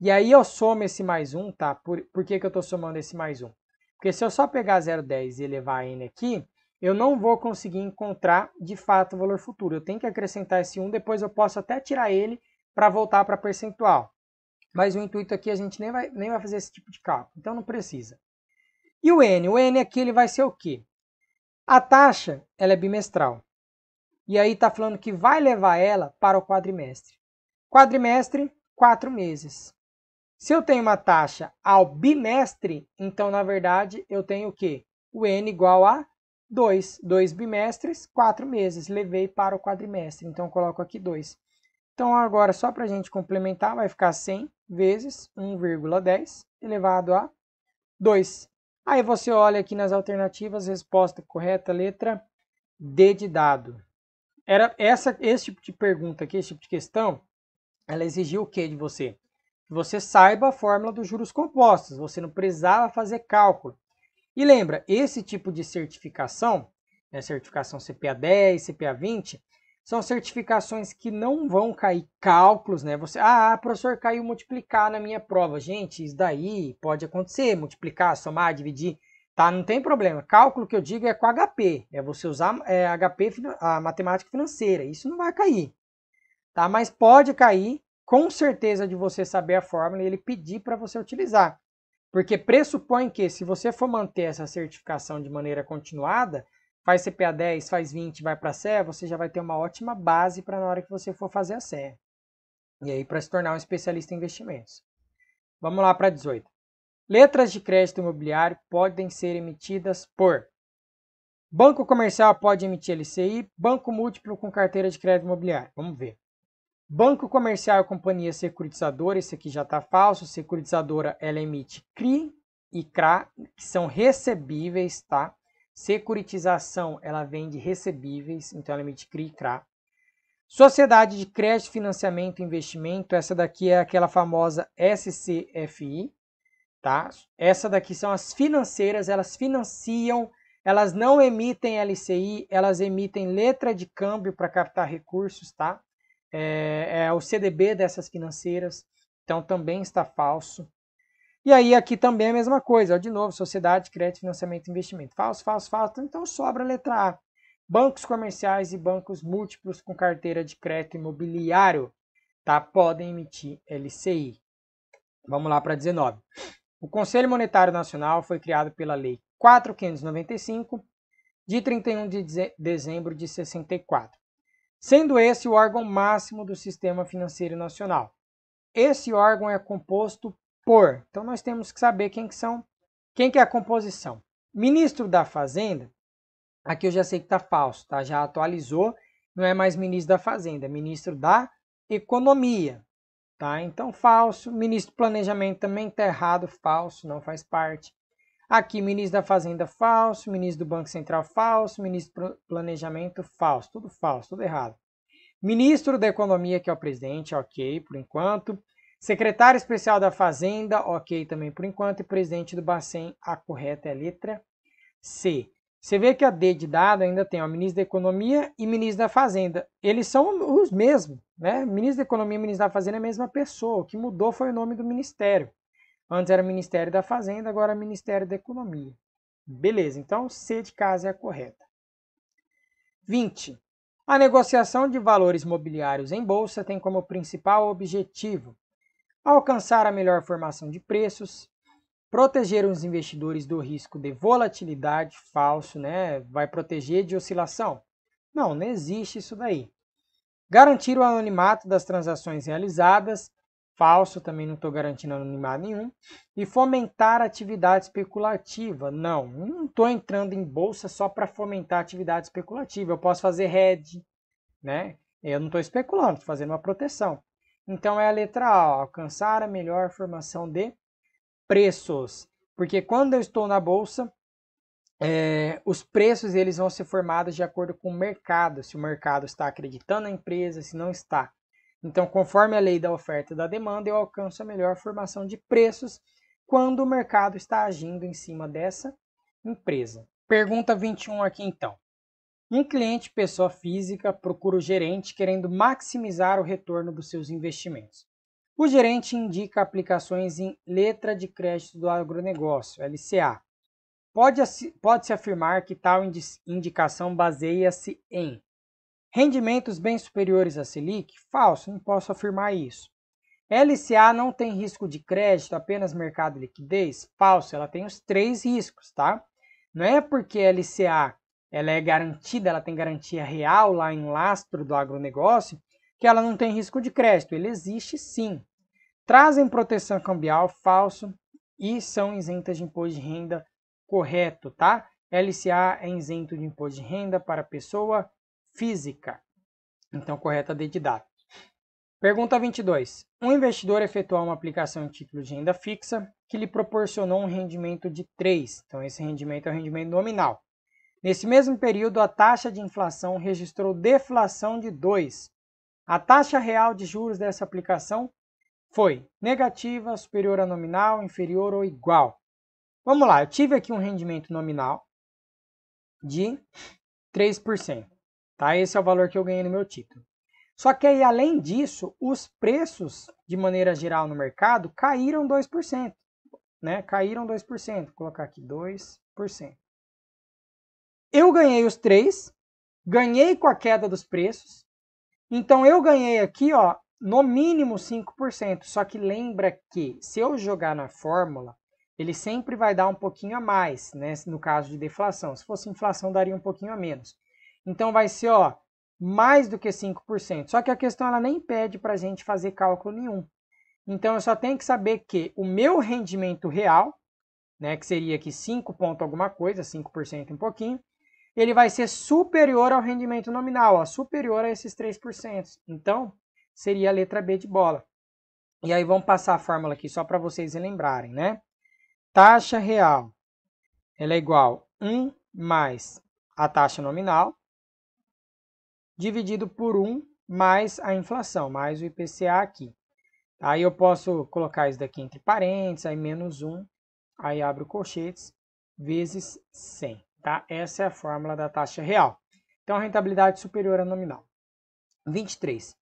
E aí, eu somo esse mais 1, tá? Por, por que, que eu estou somando esse mais 1? Porque se eu só pegar 0,10 e elevar n aqui, eu não vou conseguir encontrar, de fato, o valor futuro. Eu tenho que acrescentar esse 1, depois eu posso até tirar ele para voltar para percentual. Mas o intuito aqui a gente nem vai, nem vai fazer esse tipo de cálculo, então não precisa. E o N? O N aqui ele vai ser o quê? A taxa ela é bimestral. E aí está falando que vai levar ela para o quadrimestre. Quadrimestre, quatro meses. Se eu tenho uma taxa ao bimestre, então, na verdade, eu tenho o quê? O N igual a 2. 2 bimestres, 4 meses. Levei para o quadrimestre. Então, coloco aqui 2. Então, agora, só para a gente complementar, vai ficar 100 vezes 1,10 elevado a 2. Aí você olha aqui nas alternativas, resposta correta, letra D de dado. Era essa, esse tipo de pergunta aqui, esse tipo de questão, ela exigia o que de você? Que você saiba a fórmula dos juros compostos, você não precisava fazer cálculo. E lembra, esse tipo de certificação, né, certificação CPA 10, CPA 20, são certificações que não vão cair cálculos, né? Você, ah, professor, caiu multiplicar na minha prova. Gente, isso daí pode acontecer, multiplicar, somar, dividir, tá? Não tem problema. Cálculo que eu digo é com HP, é você usar é, HP, a matemática financeira, isso não vai cair, tá? Mas pode cair, com certeza, de você saber a fórmula e ele pedir para você utilizar. Porque pressupõe que se você for manter essa certificação de maneira continuada, faz CPA 10, faz 20, vai para a SE, você já vai ter uma ótima base para na hora que você for fazer a SE. E aí para se tornar um especialista em investimentos. Vamos lá para 18. Letras de crédito imobiliário podem ser emitidas por Banco comercial pode emitir LCI, banco múltiplo com carteira de crédito imobiliário. Vamos ver. Banco comercial e companhia securitizadora, esse aqui já está falso. Securitizadora, ela emite CRI e CRA, que são recebíveis, tá? Securitização, ela vende recebíveis, então ela emite CRI e CRA. Sociedade de crédito, financiamento e investimento, essa daqui é aquela famosa SCFI, tá? Essa daqui são as financeiras, elas financiam, elas não emitem LCI, elas emitem letra de câmbio para captar recursos, tá? É, é, o CDB dessas financeiras, então também está falso. E aí aqui também é a mesma coisa, de novo, sociedade, crédito, financiamento e investimento. Falso, falso, falso, então sobra a letra A. Bancos comerciais e bancos múltiplos com carteira de crédito imobiliário tá? podem emitir LCI. Vamos lá para 19. O Conselho Monetário Nacional foi criado pela Lei 4.595, de 31 de dezembro de 64, sendo esse o órgão máximo do sistema financeiro nacional. Esse órgão é composto por. Então nós temos que saber quem que são, quem que é a composição. Ministro da Fazenda, aqui eu já sei que está falso, tá? Já atualizou, não é mais ministro da Fazenda, é ministro da Economia, tá? Então falso. Ministro do Planejamento também está errado, falso, não faz parte. Aqui, ministro da Fazenda falso, ministro do Banco Central falso, ministro do Planejamento falso, tudo falso, tudo errado. Ministro da Economia, que é o presidente, ok, por enquanto. Secretário Especial da Fazenda, ok também por enquanto, e presidente do Bacen, a correta é a letra C. Você vê que a D de dado ainda tem o ministro da Economia e ministro da Fazenda. Eles são os mesmos, né? Ministro da Economia e ministro da Fazenda é a mesma pessoa. O que mudou foi o nome do ministério. Antes era Ministério da Fazenda, agora é Ministério da Economia. Beleza, então C de casa é a correta. 20. A negociação de valores mobiliários em bolsa tem como principal objetivo alcançar a melhor formação de preços, proteger os investidores do risco de volatilidade falso, né? Vai proteger de oscilação? Não, não existe isso daí. Garantir o anonimato das transações realizadas, falso, também não estou garantindo anonimato nenhum. E fomentar atividade especulativa, não, não estou entrando em bolsa só para fomentar atividade especulativa. Eu posso fazer hedge, né? Eu não estou especulando, estou fazendo uma proteção. Então é a letra A, alcançar a melhor formação de preços. Porque quando eu estou na bolsa, é, os preços eles vão ser formados de acordo com o mercado, se o mercado está acreditando na empresa, se não está. Então, conforme a lei da oferta e da demanda, eu alcanço a melhor formação de preços quando o mercado está agindo em cima dessa empresa. Pergunta 21 aqui então. Um cliente pessoa física procura o gerente querendo maximizar o retorno dos seus investimentos. O gerente indica aplicações em letra de crédito do agronegócio, LCA. Pode-se pode afirmar que tal indicação baseia-se em rendimentos bem superiores à Selic? Falso, não posso afirmar isso. LCA não tem risco de crédito, apenas mercado e liquidez? Falso, ela tem os três riscos, tá? Não é porque LCA ela é garantida, ela tem garantia real lá em lastro do agronegócio, que ela não tem risco de crédito. Ele existe sim. Trazem proteção cambial falso e são isentas de imposto de renda correto, tá? LCA é isento de imposto de renda para pessoa física. Então, correta de data. Pergunta 22. Um investidor efetuou uma aplicação em título de renda fixa que lhe proporcionou um rendimento de 3. Então, esse rendimento é o rendimento nominal. Nesse mesmo período, a taxa de inflação registrou deflação de 2. A taxa real de juros dessa aplicação foi negativa, superior a nominal, inferior ou igual. Vamos lá, eu tive aqui um rendimento nominal de 3%. Tá? Esse é o valor que eu ganhei no meu título. Só que aí, além disso, os preços, de maneira geral, no mercado caíram 2%. Né? Caíram 2%. Vou colocar aqui 2%. Eu ganhei os três, ganhei com a queda dos preços. Então eu ganhei aqui, ó, no mínimo 5%. Só que lembra que se eu jogar na fórmula, ele sempre vai dar um pouquinho a mais, né? No caso de deflação. Se fosse inflação, daria um pouquinho a menos. Então vai ser, ó, mais do que 5%. Só que a questão ela nem pede para a gente fazer cálculo nenhum. Então eu só tenho que saber que o meu rendimento real, né, que seria aqui 5 ponto alguma coisa, 5% um pouquinho, ele vai ser superior ao rendimento nominal, ó, superior a esses 3%. Então, seria a letra B de bola. E aí vamos passar a fórmula aqui só para vocês lembrarem, né? Taxa real, ela é igual a 1 mais a taxa nominal, dividido por 1 mais a inflação, mais o IPCA aqui. Aí eu posso colocar isso daqui entre parênteses, aí menos 1, aí abro colchetes, vezes 100. Tá? Essa é a fórmula da taxa real. Então, a rentabilidade superior à é nominal. 23.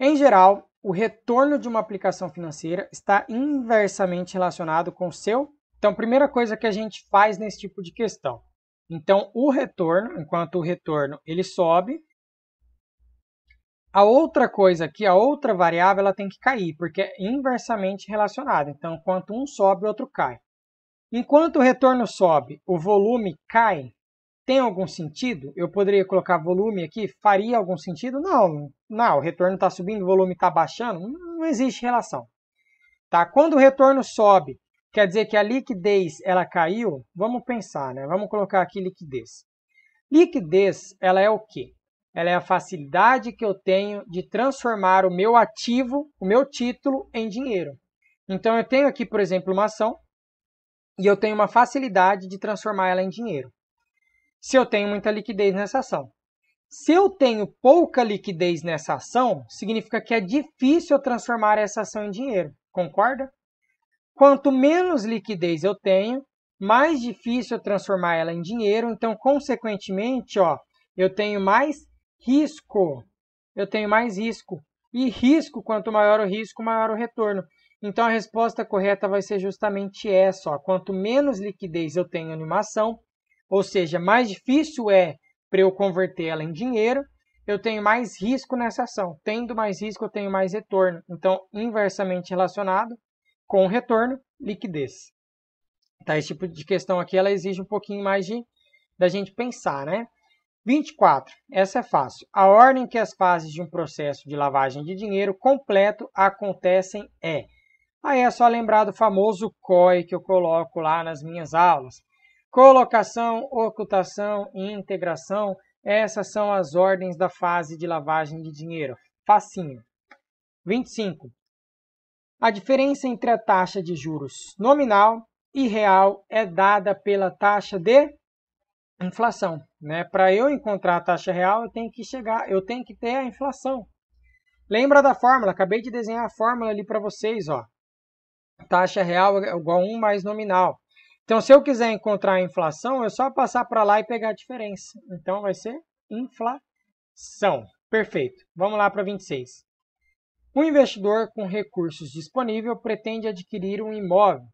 Em geral, o retorno de uma aplicação financeira está inversamente relacionado com o seu. Então, primeira coisa que a gente faz nesse tipo de questão. Então, o retorno, enquanto o retorno ele sobe, a outra coisa aqui, a outra variável, ela tem que cair, porque é inversamente relacionada. Então, quanto um sobe, o outro cai. Enquanto o retorno sobe, o volume cai, tem algum sentido? Eu poderia colocar volume aqui? Faria algum sentido? Não, não. O retorno está subindo, o volume está baixando. Não existe relação. Tá? Quando o retorno sobe, quer dizer que a liquidez ela caiu? Vamos pensar, né? Vamos colocar aqui liquidez. Liquidez, ela é o quê? Ela é a facilidade que eu tenho de transformar o meu ativo, o meu título, em dinheiro. Então, eu tenho aqui, por exemplo, uma ação e eu tenho uma facilidade de transformar ela em dinheiro. Se eu tenho muita liquidez nessa ação. Se eu tenho pouca liquidez nessa ação, significa que é difícil eu transformar essa ação em dinheiro. Concorda? Quanto menos liquidez eu tenho, mais difícil eu transformar ela em dinheiro, então consequentemente, ó, eu tenho mais risco. Eu tenho mais risco. E risco, quanto maior o risco, maior o retorno. Então a resposta correta vai ser justamente essa. Ó. Quanto menos liquidez eu tenho em uma ação, ou seja, mais difícil é para eu converter ela em dinheiro, eu tenho mais risco nessa ação. Tendo mais risco, eu tenho mais retorno. Então, inversamente relacionado com retorno, liquidez. Tá, esse tipo de questão aqui ela exige um pouquinho mais de da gente pensar, né? 24. Essa é fácil. A ordem que as fases de um processo de lavagem de dinheiro completo acontecem é Aí é só lembrar do famoso COI que eu coloco lá nas minhas aulas. Colocação, ocultação e integração, essas são as ordens da fase de lavagem de dinheiro. Facinho. 25. A diferença entre a taxa de juros nominal e real é dada pela taxa de inflação. Né? Para eu encontrar a taxa real, eu tenho que chegar, eu tenho que ter a inflação. Lembra da fórmula? Acabei de desenhar a fórmula ali para vocês, ó taxa real é igual a 1 mais nominal. Então, se eu quiser encontrar a inflação, é só passar para lá e pegar a diferença. Então, vai ser inflação. Perfeito. Vamos lá para 26. O investidor com recursos disponíveis pretende adquirir um imóvel.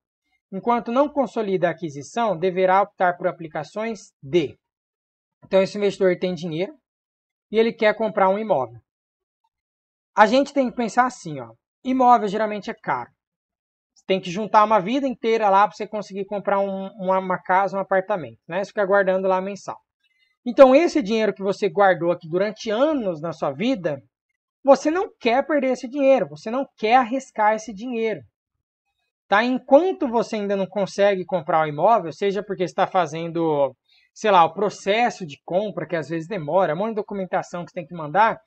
Enquanto não consolida a aquisição, deverá optar por aplicações D. Então, esse investidor tem dinheiro e ele quer comprar um imóvel. A gente tem que pensar assim, ó. Imóvel geralmente é caro tem que juntar uma vida inteira lá para você conseguir comprar um, uma, uma, casa, um apartamento, né? Você fica guardando lá mensal. Então, esse dinheiro que você guardou aqui durante anos na sua vida, você não quer perder esse dinheiro, você não quer arriscar esse dinheiro. Tá? Enquanto você ainda não consegue comprar o um imóvel, seja porque está fazendo, sei lá, o processo de compra, que às vezes demora, um monte de documentação que você tem que mandar, o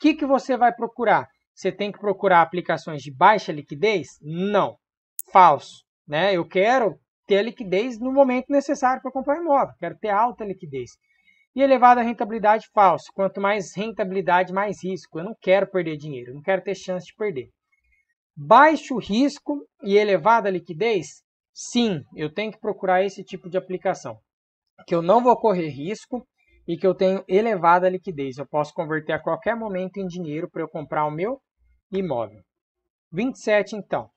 que, que você vai procurar? Você tem que procurar aplicações de baixa liquidez? Não. Falso. Né? Eu quero ter a liquidez no momento necessário para comprar imóvel, quero ter alta liquidez. E elevada rentabilidade falso. Quanto mais rentabilidade, mais risco. Eu não quero perder dinheiro, não quero ter chance de perder. Baixo risco e elevada liquidez? Sim, eu tenho que procurar esse tipo de aplicação. Que eu não vou correr risco e que eu tenho elevada liquidez. Eu posso converter a qualquer momento em dinheiro para eu comprar o meu imóvel. 27, então.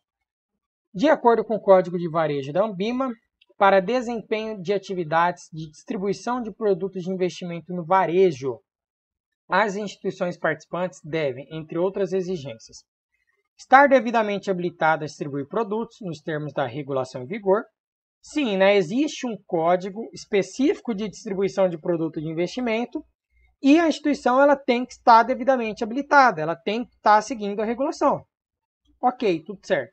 De acordo com o Código de Varejo da Ambima, para desempenho de atividades de distribuição de produtos de investimento no varejo, as instituições participantes devem, entre outras exigências, estar devidamente habilitadas a distribuir produtos nos termos da regulação em vigor. Sim, né, existe um código específico de distribuição de produto de investimento e a instituição ela tem que estar devidamente habilitada, ela tem que estar seguindo a regulação. Ok, tudo certo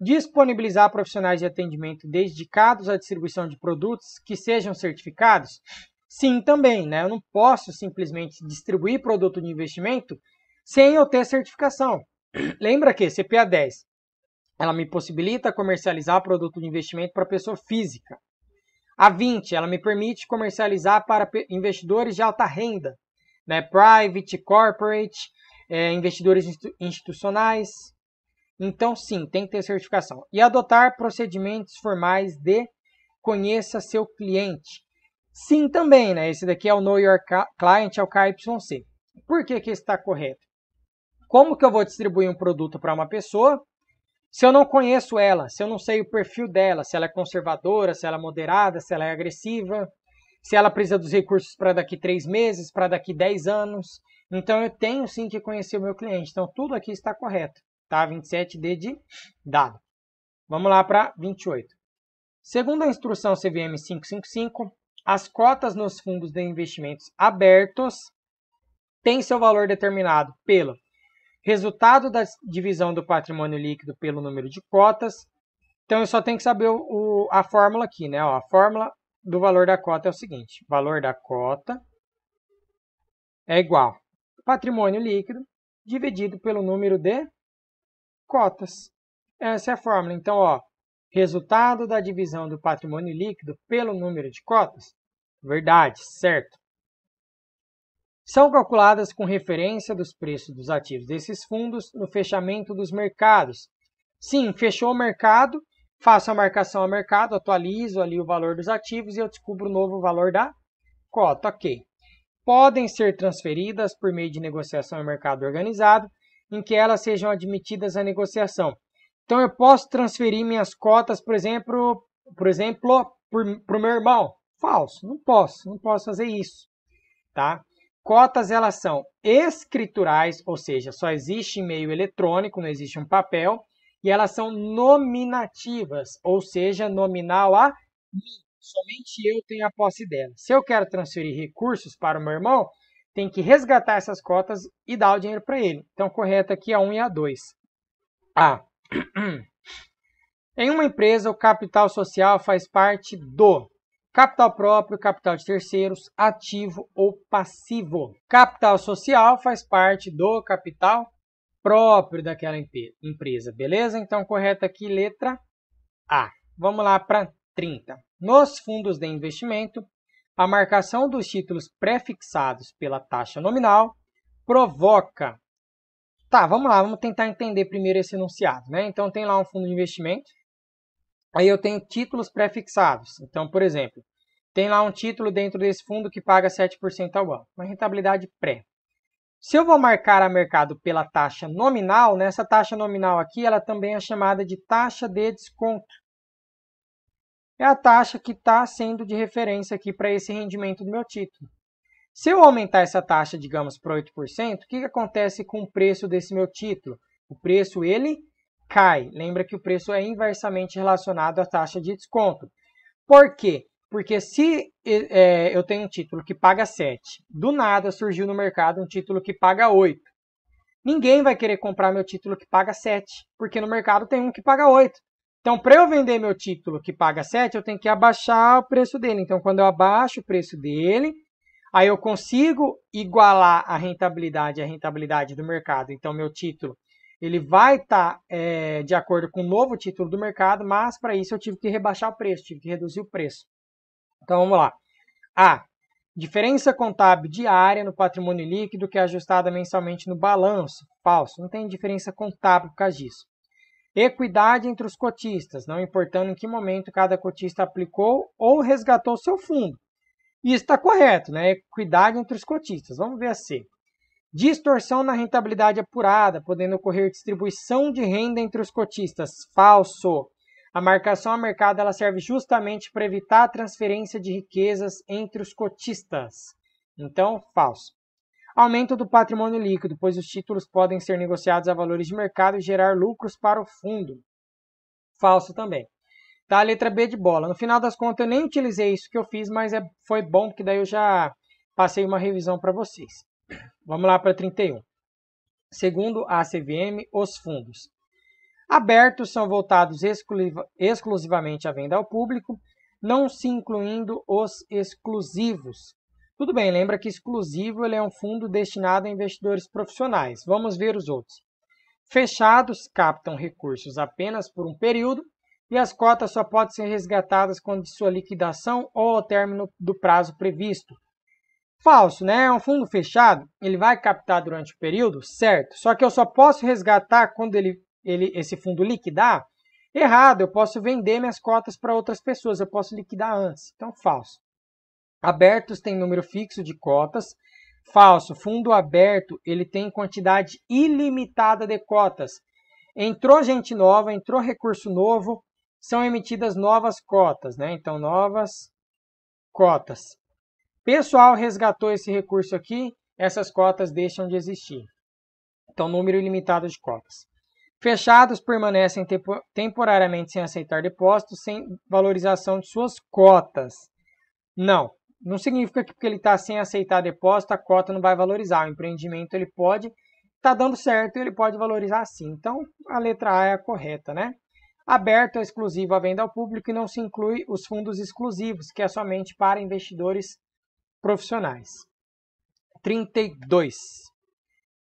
disponibilizar profissionais de atendimento dedicados à distribuição de produtos que sejam certificados? Sim, também, né? Eu não posso simplesmente distribuir produto de investimento sem eu ter certificação. Lembra que CPA 10 ela me possibilita comercializar produto de investimento para pessoa física. A 20 ela me permite comercializar para investidores de alta renda, né? Private, corporate, é, investidores institucionais, então, sim, tem que ter certificação. E adotar procedimentos formais de conheça seu cliente. Sim, também, né? Esse daqui é o Know Your Client, é o KYC. Por que, que está correto? Como que eu vou distribuir um produto para uma pessoa se eu não conheço ela, se eu não sei o perfil dela, se ela é conservadora, se ela é moderada, se ela é agressiva, se ela precisa dos recursos para daqui três meses, para daqui dez anos. Então eu tenho sim que conhecer o meu cliente. Então tudo aqui está correto. Tá? 27D de dado. Vamos lá para 28. Segundo a instrução CVM 555, as cotas nos fundos de investimentos abertos têm seu valor determinado pelo resultado da divisão do patrimônio líquido pelo número de cotas. Então, eu só tenho que saber o, o, a fórmula aqui, né? Ó, a fórmula do valor da cota é o seguinte: valor da cota é igual patrimônio líquido dividido pelo número de cotas. Essa é a fórmula. Então, ó, resultado da divisão do patrimônio líquido pelo número de cotas? Verdade, certo. São calculadas com referência dos preços dos ativos desses fundos no fechamento dos mercados. Sim, fechou o mercado, faço a marcação a mercado, atualizo ali o valor dos ativos e eu descubro o novo valor da cota. Ok. Podem ser transferidas por meio de negociação em mercado organizado em que elas sejam admitidas à negociação. Então eu posso transferir minhas cotas, por exemplo, por exemplo, para o meu irmão. Falso, não posso, não posso fazer isso, tá? Cotas elas são escriturais, ou seja, só existe em meio eletrônico, não existe um papel, e elas são nominativas, ou seja, nominal a mim. Somente eu tenho a posse dela. Se eu quero transferir recursos para o meu irmão, tem que resgatar essas cotas e dar o dinheiro para ele. Então, correto aqui é é a 1 e a 2. A. em uma empresa, o capital social faz parte do capital próprio, capital de terceiros, ativo ou passivo. Capital social faz parte do capital próprio daquela empresa, beleza? Então, correto aqui letra A. Vamos lá para 30. Nos fundos de investimento, a marcação dos títulos prefixados pela taxa nominal provoca. Tá, vamos lá, vamos tentar entender primeiro esse enunciado. Né? Então, tem lá um fundo de investimento, aí eu tenho títulos prefixados. Então, por exemplo, tem lá um título dentro desse fundo que paga 7% ao ano, uma rentabilidade pré. Se eu vou marcar a mercado pela taxa nominal, nessa né, taxa nominal aqui, ela também é chamada de taxa de desconto é a taxa que está sendo de referência aqui para esse rendimento do meu título. Se eu aumentar essa taxa, digamos, para 8%, o que, que acontece com o preço desse meu título? O preço, ele cai. Lembra que o preço é inversamente relacionado à taxa de desconto. Por quê? Porque se é, eu tenho um título que paga 7, do nada surgiu no mercado um título que paga 8. Ninguém vai querer comprar meu título que paga 7, porque no mercado tem um que paga 8. Então, para eu vender meu título que paga 7, eu tenho que abaixar o preço dele. Então, quando eu abaixo o preço dele, aí eu consigo igualar a rentabilidade à rentabilidade do mercado. Então, meu título ele vai estar tá, é, de acordo com o novo título do mercado, mas para isso eu tive que rebaixar o preço, tive que reduzir o preço. Então, vamos lá. A. Diferença contábil diária no patrimônio líquido que é ajustada mensalmente no balanço. Falso. Não tem diferença contábil por causa disso. Equidade entre os cotistas, não importando em que momento cada cotista aplicou ou resgatou seu fundo. Isso está correto, né? Equidade entre os cotistas. Vamos ver a C. Distorção na rentabilidade apurada, podendo ocorrer distribuição de renda entre os cotistas. Falso. A marcação a mercado ela serve justamente para evitar a transferência de riquezas entre os cotistas. Então, falso. Aumento do patrimônio líquido, pois os títulos podem ser negociados a valores de mercado e gerar lucros para o fundo. Falso também. Tá, a letra B de bola. No final das contas, eu nem utilizei isso que eu fiz, mas é, foi bom, porque daí eu já passei uma revisão para vocês. Vamos lá para 31. Segundo a CVM, os fundos abertos são voltados exclusivamente à venda ao público, não se incluindo os exclusivos, tudo bem, lembra que exclusivo ele é um fundo destinado a investidores profissionais. Vamos ver os outros. Fechados captam recursos apenas por um período e as cotas só podem ser resgatadas quando de sua liquidação ou ao término do prazo previsto. Falso, né? É um fundo fechado, ele vai captar durante o período, certo? Só que eu só posso resgatar quando ele, ele esse fundo liquidar? Errado, eu posso vender minhas cotas para outras pessoas, eu posso liquidar antes. Então, falso. Abertos tem número fixo de cotas. Falso, fundo aberto, ele tem quantidade ilimitada de cotas. Entrou gente nova, entrou recurso novo, são emitidas novas cotas, né? Então, novas cotas. Pessoal resgatou esse recurso aqui, essas cotas deixam de existir. Então, número ilimitado de cotas. Fechados permanecem temporariamente sem aceitar depósitos, sem valorização de suas cotas. Não não significa que porque ele está sem aceitar depósito, a cota não vai valorizar. O empreendimento ele pode estar tá dando certo e ele pode valorizar sim. Então, a letra A é a correta, né? Aberto é exclusivo à venda ao público e não se inclui os fundos exclusivos, que é somente para investidores profissionais. 32.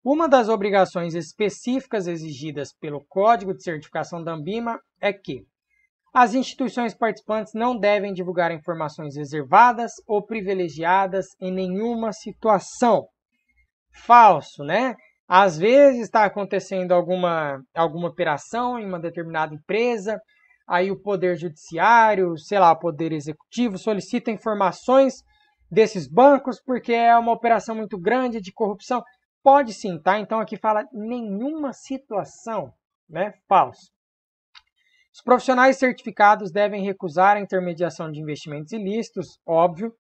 Uma das obrigações específicas exigidas pelo Código de Certificação da Ambima é que as instituições participantes não devem divulgar informações reservadas ou privilegiadas em nenhuma situação. Falso, né? Às vezes está acontecendo alguma, alguma operação em uma determinada empresa, aí o Poder Judiciário, sei lá, o Poder Executivo solicita informações desses bancos porque é uma operação muito grande de corrupção. Pode sim, tá? Então aqui fala nenhuma situação, né? Falso. Os profissionais certificados devem recusar a intermediação de investimentos ilícitos, óbvio,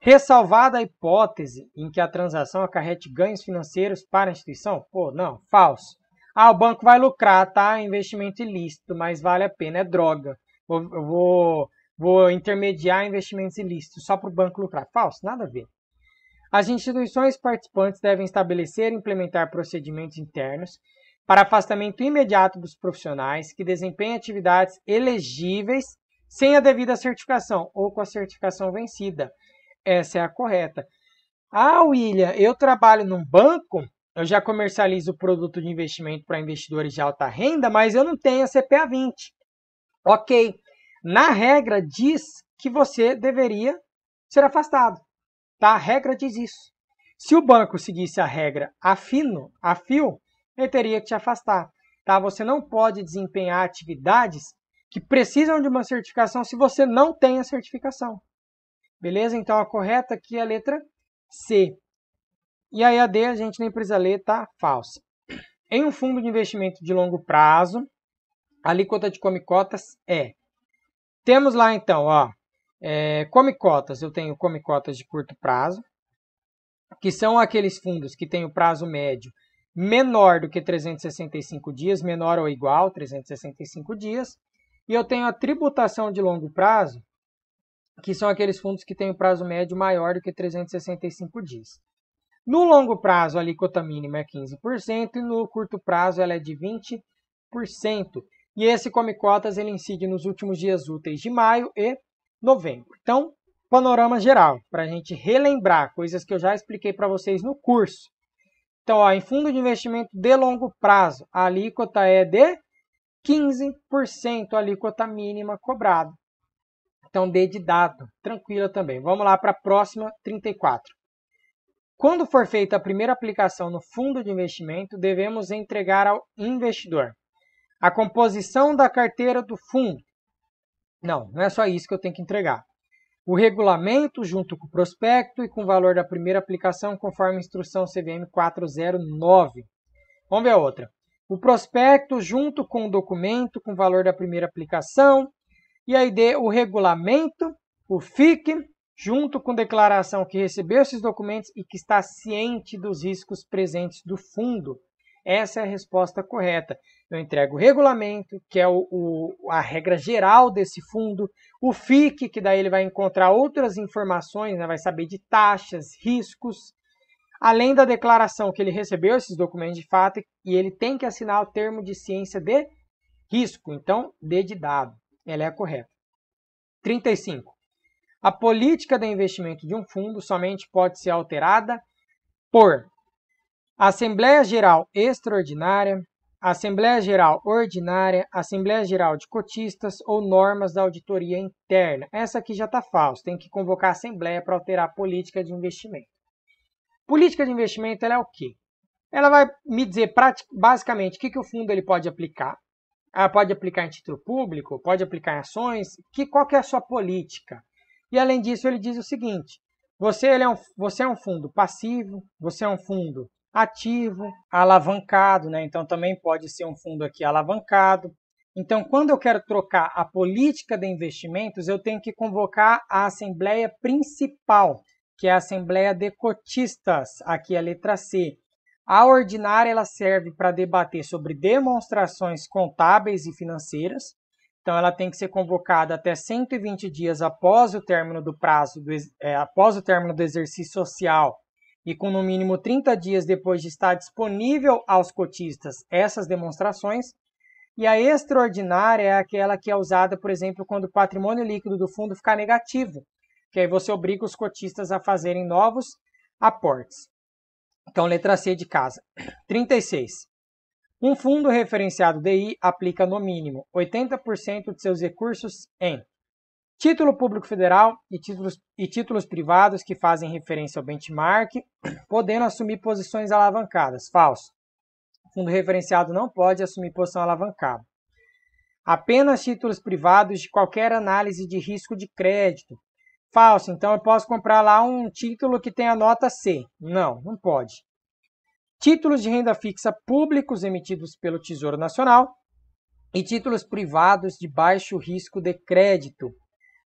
ressalvada a hipótese em que a transação acarrete ganhos financeiros para a instituição. Pô, não, falso. Ah, o banco vai lucrar, tá? Investimento ilícito, mas vale a pena, é droga. Eu vou, vou intermediar investimentos ilícitos só para o banco lucrar. Falso, nada a ver. As instituições participantes devem estabelecer e implementar procedimentos internos para afastamento imediato dos profissionais que desempenham atividades elegíveis sem a devida certificação ou com a certificação vencida. Essa é a correta. Ah, William, eu trabalho num banco, eu já comercializo produto de investimento para investidores de alta renda, mas eu não tenho a CPA 20. Ok, na regra diz que você deveria ser afastado. Tá? A regra diz isso. Se o banco seguisse a regra afino, afio, ele teria que te afastar. Tá? Você não pode desempenhar atividades que precisam de uma certificação se você não tem a certificação. Beleza? Então a correta aqui é a letra C. E aí a D a gente nem precisa ler, tá? Falsa. Em um fundo de investimento de longo prazo, a alíquota de come cotas é. Temos lá então, ó, é, come cotas. Eu tenho come cotas de curto prazo, que são aqueles fundos que têm o prazo médio menor do que 365 dias, menor ou igual 365 dias, e eu tenho a tributação de longo prazo, que são aqueles fundos que têm o um prazo médio maior do que 365 dias. No longo prazo, a alíquota mínima é 15% e no curto prazo ela é de 20%. E esse Come Cotas ele incide nos últimos dias úteis de maio e novembro. Então, panorama geral, para a gente relembrar coisas que eu já expliquei para vocês no curso. Então, ó, em fundo de investimento de longo prazo, a alíquota é de 15% a alíquota mínima cobrada. Então, D de dado, tranquila também. Vamos lá para a próxima, 34. Quando for feita a primeira aplicação no fundo de investimento, devemos entregar ao investidor a composição da carteira do fundo. Não, não é só isso que eu tenho que entregar o regulamento junto com o prospecto e com o valor da primeira aplicação, conforme a instrução CVM 409. Vamos ver a outra. O prospecto junto com o documento com o valor da primeira aplicação e aí de o regulamento, o FIC, junto com declaração que recebeu esses documentos e que está ciente dos riscos presentes do fundo. Essa é a resposta correta eu entrego o regulamento, que é o, o, a regra geral desse fundo, o FIC, que daí ele vai encontrar outras informações, né, vai saber de taxas, riscos, além da declaração que ele recebeu esses documentos de fato e ele tem que assinar o termo de ciência de risco, então D de dado, ela é correta. 35. A política de investimento de um fundo somente pode ser alterada por Assembleia Geral Extraordinária, Assembleia Geral Ordinária, Assembleia Geral de Cotistas ou normas da auditoria interna. Essa aqui já está falso, tem que convocar a Assembleia para alterar a política de investimento. Política de investimento é o quê? Ela vai me dizer basicamente o que, que o fundo ele pode aplicar. Ah, pode aplicar em título público, pode aplicar em ações, que, qual que é a sua política. E além disso, ele diz o seguinte: você, é, um, você é um fundo passivo, você é um fundo ativo, alavancado, né? Então também pode ser um fundo aqui alavancado. Então, quando eu quero trocar a política de investimentos, eu tenho que convocar a assembleia principal, que é a assembleia de cotistas, aqui é a letra C. A ordinária ela serve para debater sobre demonstrações contábeis e financeiras. Então, ela tem que ser convocada até 120 dias após o término do prazo, do, é, após o término do exercício social e com no mínimo 30 dias depois de estar disponível aos cotistas essas demonstrações. E a extraordinária é aquela que é usada, por exemplo, quando o patrimônio líquido do fundo ficar negativo, que aí você obriga os cotistas a fazerem novos aportes. Então, letra C de casa. 36. Um fundo referenciado DI aplica no mínimo 80% de seus recursos em título público federal e títulos, e títulos privados que fazem referência ao benchmark, podendo assumir posições alavancadas. Falso. O fundo referenciado não pode assumir posição alavancada. Apenas títulos privados de qualquer análise de risco de crédito. Falso. Então eu posso comprar lá um título que tem a nota C. Não, não pode. Títulos de renda fixa públicos emitidos pelo Tesouro Nacional e títulos privados de baixo risco de crédito.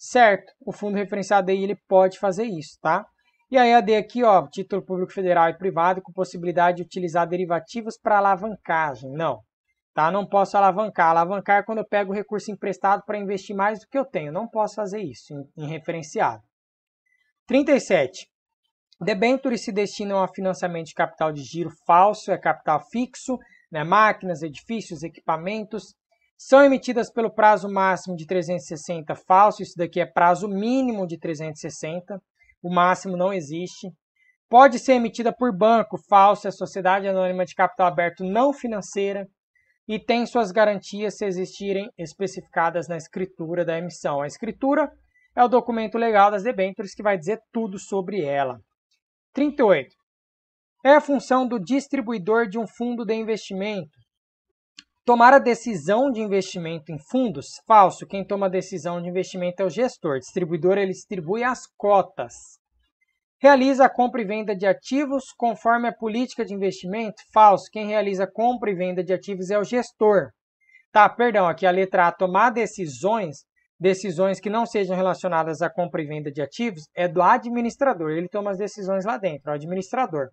Certo, o fundo referenciado aí ele pode fazer isso, tá? E aí a D aqui, ó, título público federal e privado com possibilidade de utilizar derivativos para alavancagem. Não, tá? Não posso alavancar. Alavancar é quando eu pego recurso emprestado para investir mais do que eu tenho. Não posso fazer isso em, em referenciado. 37. Debêntures se destinam a financiamento de capital de giro falso, é capital fixo, né? máquinas, edifícios, equipamentos, são emitidas pelo prazo máximo de 360 falso, isso daqui é prazo mínimo de 360, o máximo não existe. Pode ser emitida por banco falso, é sociedade anônima de capital aberto não financeira e tem suas garantias se existirem especificadas na escritura da emissão. A escritura é o documento legal das debêntures que vai dizer tudo sobre ela. 38. É a função do distribuidor de um fundo de investimento Tomar a decisão de investimento em fundos? Falso. Quem toma a decisão de investimento é o gestor. distribuidor ele distribui as cotas. Realiza a compra e venda de ativos conforme a política de investimento? Falso. Quem realiza a compra e venda de ativos é o gestor. Tá, perdão, aqui a letra A, tomar decisões, decisões que não sejam relacionadas à compra e venda de ativos, é do administrador. Ele toma as decisões lá dentro, é o administrador.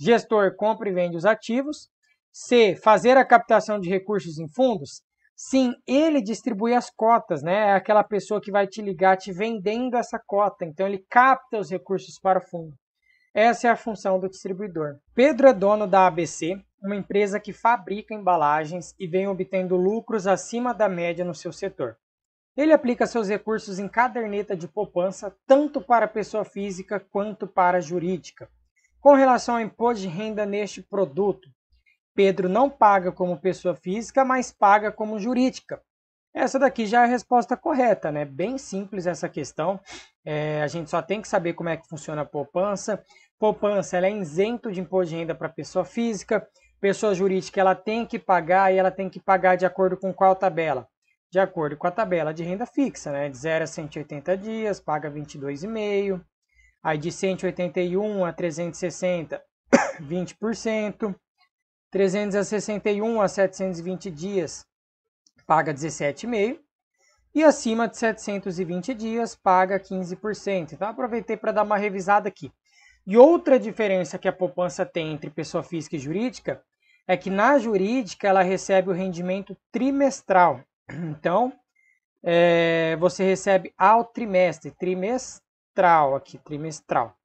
Gestor compra e vende os ativos, C. Fazer a captação de recursos em fundos. Sim, ele distribui as cotas, né? É aquela pessoa que vai te ligar te vendendo essa cota. Então ele capta os recursos para o fundo. Essa é a função do distribuidor. Pedro é dono da ABC, uma empresa que fabrica embalagens e vem obtendo lucros acima da média no seu setor. Ele aplica seus recursos em caderneta de poupança, tanto para pessoa física quanto para jurídica. Com relação ao imposto de renda neste produto, Pedro não paga como pessoa física, mas paga como jurídica. Essa daqui já é a resposta correta, né? Bem simples essa questão. É, a gente só tem que saber como é que funciona a poupança. Poupança ela é isento de imposto de renda para pessoa física. Pessoa jurídica ela tem que pagar e ela tem que pagar de acordo com qual tabela? De acordo com a tabela de renda fixa, né? De 0 a 180 dias, paga 22,5. Aí de 181 a 360, 20%. 361 a 720 dias paga 17,5% e acima de 720 dias paga 15%. Então aproveitei para dar uma revisada aqui. E outra diferença que a poupança tem entre pessoa física e jurídica é que na jurídica ela recebe o rendimento trimestral. Então é, você recebe ao trimestre, trimestral aqui, trimestral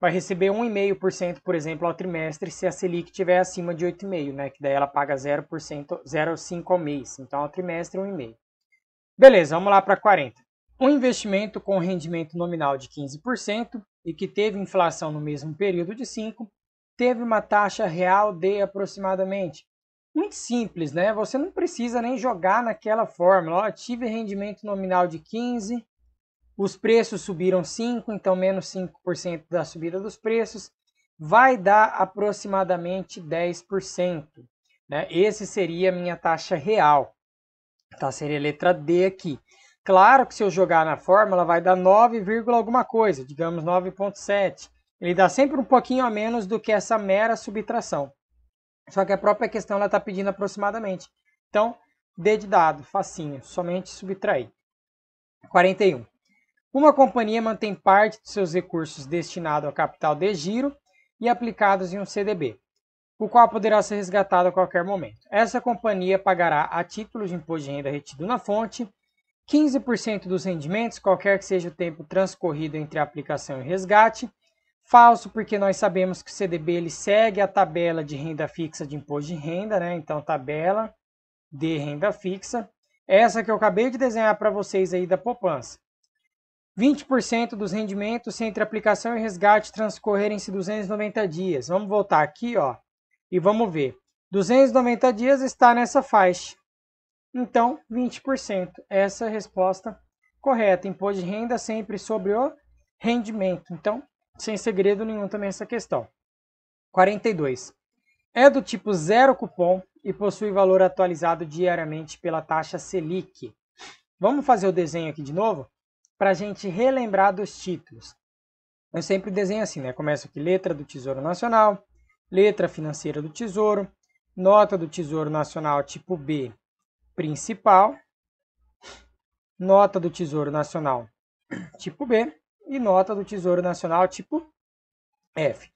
vai receber 1,5%, por exemplo, ao trimestre, se a Selic estiver acima de 8,5%, né? Que daí ela paga 0%, 0,5% ao mês. Então, ao trimestre, 1,5%. Beleza, vamos lá para 40%. Um investimento com rendimento nominal de 15% e que teve inflação no mesmo período de 5%, teve uma taxa real de aproximadamente. Muito simples, né? Você não precisa nem jogar naquela fórmula. Ó, tive rendimento nominal de 15%, os preços subiram 5, então menos 5% da subida dos preços vai dar aproximadamente 10%. Né? Esse seria a minha taxa real. Tá? Seria a letra D aqui. Claro que se eu jogar na fórmula vai dar 9, alguma coisa, digamos 9.7. Ele dá sempre um pouquinho a menos do que essa mera subtração. Só que a própria questão ela está pedindo aproximadamente. Então, D de dado, facinho, somente subtrair. 41. Uma companhia mantém parte de seus recursos destinados ao capital de giro e aplicados em um CDB, o qual poderá ser resgatado a qualquer momento. Essa companhia pagará a título de imposto de renda retido na fonte 15% dos rendimentos, qualquer que seja o tempo transcorrido entre a aplicação e resgate. Falso, porque nós sabemos que o CDB ele segue a tabela de renda fixa de imposto de renda, né? Então, tabela de renda fixa. Essa que eu acabei de desenhar para vocês aí da poupança. 20% dos rendimentos entre aplicação e resgate transcorrerem-se 290 dias. Vamos voltar aqui, ó, e vamos ver. 290 dias está nessa faixa. Então, 20%. Essa é a resposta correta. Imposto de renda sempre sobre o rendimento. Então, sem segredo nenhum também essa questão. 42. É do tipo zero cupom e possui valor atualizado diariamente pela taxa Selic. Vamos fazer o desenho aqui de novo? para a gente relembrar dos títulos. Eu sempre desenho assim, né? Começa aqui letra do Tesouro Nacional, letra financeira do Tesouro, nota do Tesouro Nacional tipo B principal, nota do Tesouro Nacional tipo B e nota do Tesouro Nacional tipo F.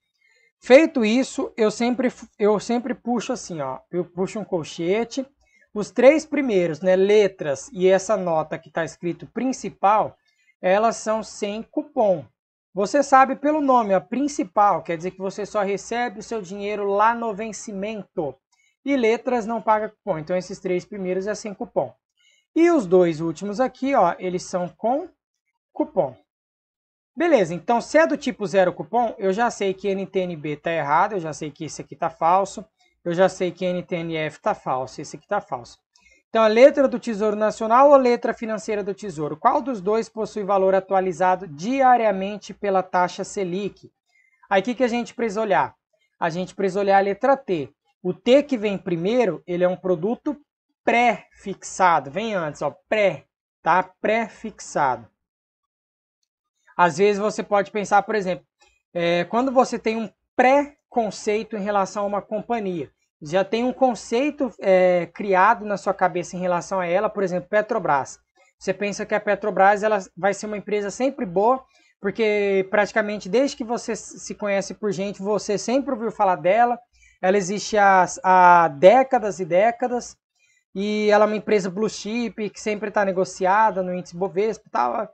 Feito isso, eu sempre, eu sempre puxo assim, ó, eu puxo um colchete, os três primeiros, né, letras e essa nota que está escrito principal, elas são sem cupom. Você sabe pelo nome, a principal, quer dizer que você só recebe o seu dinheiro lá no vencimento. E letras não paga cupom. Então esses três primeiros é sem cupom. E os dois últimos aqui, ó, eles são com cupom. Beleza, então se é do tipo zero cupom, eu já sei que NTNB está errado, eu já sei que esse aqui está falso, eu já sei que NTNF está falso, esse aqui está falso. Então, a letra do Tesouro Nacional ou a letra financeira do Tesouro? Qual dos dois possui valor atualizado diariamente pela taxa Selic? Aí, o que, que a gente precisa olhar? A gente precisa olhar a letra T. O T que vem primeiro, ele é um produto pré-fixado. Vem antes, ó, pré, tá? Pré-fixado. Às vezes você pode pensar, por exemplo, é, quando você tem um pré-conceito em relação a uma companhia já tem um conceito é, criado na sua cabeça em relação a ela, por exemplo, Petrobras. Você pensa que a Petrobras ela vai ser uma empresa sempre boa, porque praticamente desde que você se conhece por gente, você sempre ouviu falar dela. Ela existe há, há décadas e décadas, e ela é uma empresa blue chip, que sempre está negociada no índice Bovespa e tal.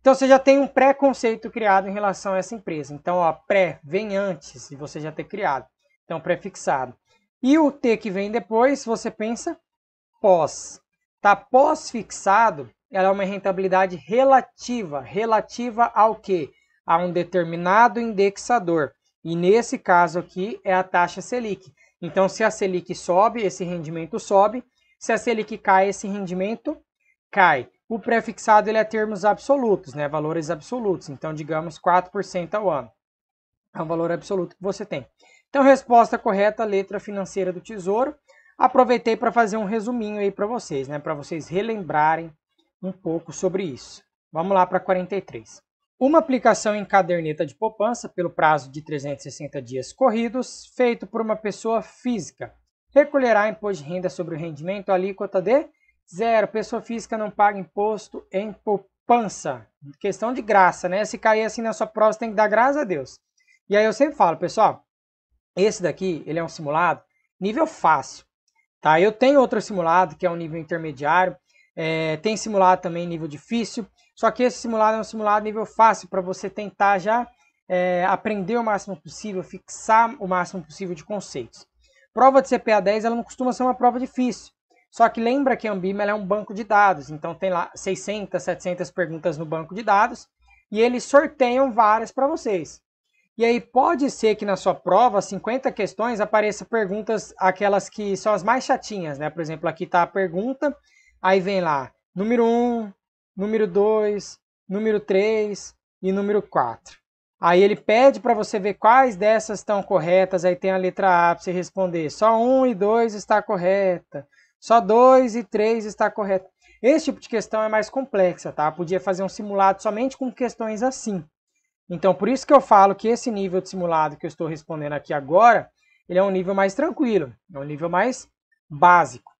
Então você já tem um pré-conceito criado em relação a essa empresa. Então, ó, pré vem antes de você já ter criado, então pré-fixado. E o T que vem depois, você pensa pós. Tá pós-fixado, ela é uma rentabilidade relativa, relativa ao quê? A um determinado indexador. E nesse caso aqui é a taxa Selic. Então, se a Selic sobe, esse rendimento sobe. Se a Selic cai, esse rendimento cai. O prefixado ele é termos absolutos, né? valores absolutos. Então, digamos 4% ao ano. É um valor absoluto que você tem. Então, resposta correta, letra financeira do Tesouro. Aproveitei para fazer um resuminho aí para vocês, né, para vocês relembrarem um pouco sobre isso. Vamos lá para 43. Uma aplicação em caderneta de poupança pelo prazo de 360 dias corridos, feito por uma pessoa física, recolherá imposto de renda sobre o rendimento alíquota de zero. Pessoa física não paga imposto em poupança. Questão de graça, né? Se cair assim na sua prova, você tem que dar graça a Deus. E aí eu sempre falo, pessoal, esse daqui, ele é um simulado nível fácil, tá? Eu tenho outro simulado que é um nível intermediário, é, tem simulado também nível difícil, só que esse simulado é um simulado nível fácil para você tentar já é, aprender o máximo possível, fixar o máximo possível de conceitos. Prova de CPA 10 ela não costuma ser uma prova difícil, só que lembra que a Ambima é um banco de dados, então tem lá 600, 700 perguntas no banco de dados e eles sorteiam várias para vocês. E aí pode ser que na sua prova, 50 questões, apareçam perguntas, aquelas que são as mais chatinhas, né? Por exemplo, aqui está a pergunta, aí vem lá número 1, número 2, número 3 e número 4. Aí ele pede para você ver quais dessas estão corretas, aí tem a letra A para você responder. Só 1 e 2 está correta, só 2 e 3 está correta. Esse tipo de questão é mais complexa, tá? podia fazer um simulado somente com questões assim. Então, por isso que eu falo que esse nível de simulado que eu estou respondendo aqui agora, ele é um nível mais tranquilo, é um nível mais básico.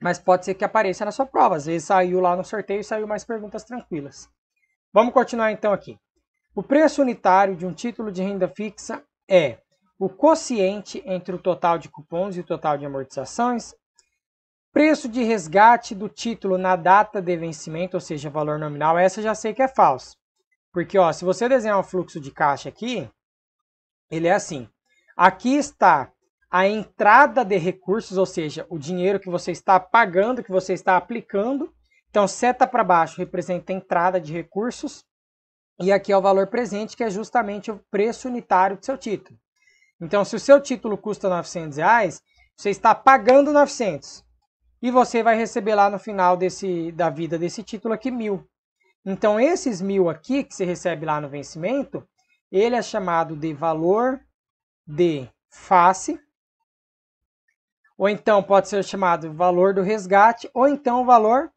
Mas pode ser que apareça na sua prova. Às vezes saiu lá no sorteio e saiu mais perguntas tranquilas. Vamos continuar então aqui. O preço unitário de um título de renda fixa é o quociente entre o total de cupons e o total de amortizações, preço de resgate do título na data de vencimento, ou seja, valor nominal, essa já sei que é falso. Porque, ó, se você desenhar um fluxo de caixa aqui, ele é assim. Aqui está a entrada de recursos, ou seja, o dinheiro que você está pagando, que você está aplicando. Então, seta para baixo representa a entrada de recursos. E aqui é o valor presente, que é justamente o preço unitário do seu título. Então, se o seu título custa R$ 900, reais, você está pagando 900. E você vai receber lá no final desse, da vida desse título aqui mil. Então, esses mil aqui que você recebe lá no vencimento, ele é chamado de valor de face, ou então pode ser chamado valor do resgate, ou então valor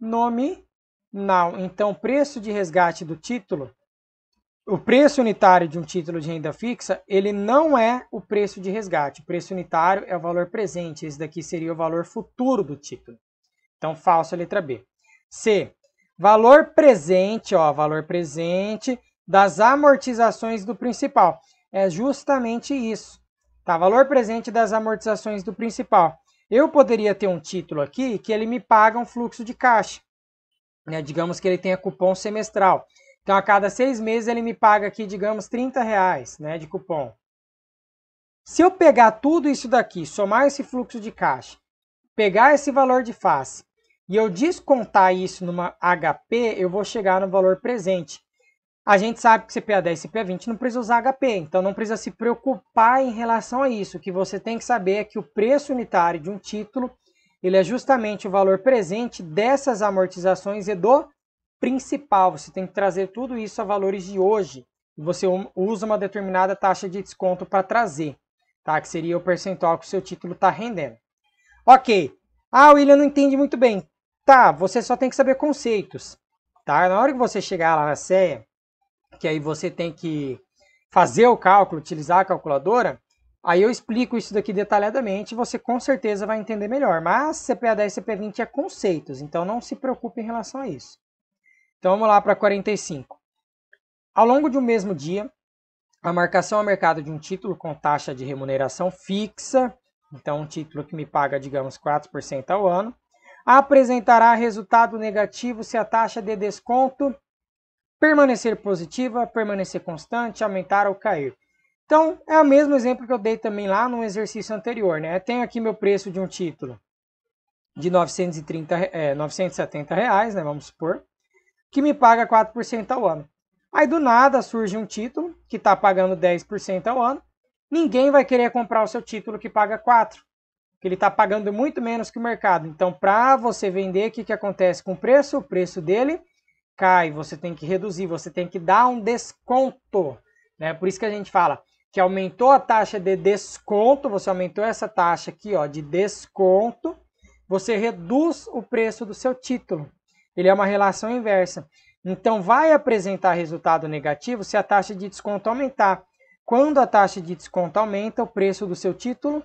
nominal. Então, preço de resgate do título, o preço unitário de um título de renda fixa, ele não é o preço de resgate. O preço unitário é o valor presente, esse daqui seria o valor futuro do título. Então, falso a letra B. C. Valor presente, ó, valor presente das amortizações do principal. É justamente isso. Tá, valor presente das amortizações do principal. Eu poderia ter um título aqui que ele me paga um fluxo de caixa. Né? Digamos que ele tenha cupom semestral. Então, a cada seis meses ele me paga aqui, digamos, 30 reais né, de cupom. Se eu pegar tudo isso daqui, somar esse fluxo de caixa, pegar esse valor de face e eu descontar isso numa HP, eu vou chegar no valor presente. A gente sabe que CPA 10 e CPA 20 não precisa usar HP, então não precisa se preocupar em relação a isso. O que você tem que saber é que o preço unitário de um título ele é justamente o valor presente dessas amortizações e do principal. Você tem que trazer tudo isso a valores de hoje. Você usa uma determinada taxa de desconto para trazer, tá? que seria o percentual que o seu título está rendendo. Ok. Ah, o William não entende muito bem. Tá, você só tem que saber conceitos, tá? Na hora que você chegar lá na CEA, que aí você tem que fazer o cálculo, utilizar a calculadora, aí eu explico isso daqui detalhadamente, você com certeza vai entender melhor. Mas CPA 10 e CPA 20 é conceitos, então não se preocupe em relação a isso. Então vamos lá para 45. Ao longo de um mesmo dia, a marcação ao mercado de um título com taxa de remuneração fixa, então um título que me paga, digamos, 4% ao ano, apresentará resultado negativo se a taxa de desconto permanecer positiva, permanecer constante, aumentar ou cair. Então, é o mesmo exemplo que eu dei também lá no exercício anterior, né? tenho aqui meu preço de um título de 930, é, 970 reais, né? Vamos supor, que me paga 4% ao ano. Aí do nada surge um título que está pagando 10% ao ano. Ninguém vai querer comprar o seu título que paga 4% que ele está pagando muito menos que o mercado. Então, para você vender, o que, que acontece com o preço? O preço dele cai, você tem que reduzir, você tem que dar um desconto. Né? Por isso que a gente fala que aumentou a taxa de desconto, você aumentou essa taxa aqui ó, de desconto, você reduz o preço do seu título. Ele é uma relação inversa. Então, vai apresentar resultado negativo se a taxa de desconto aumentar. Quando a taxa de desconto aumenta, o preço do seu título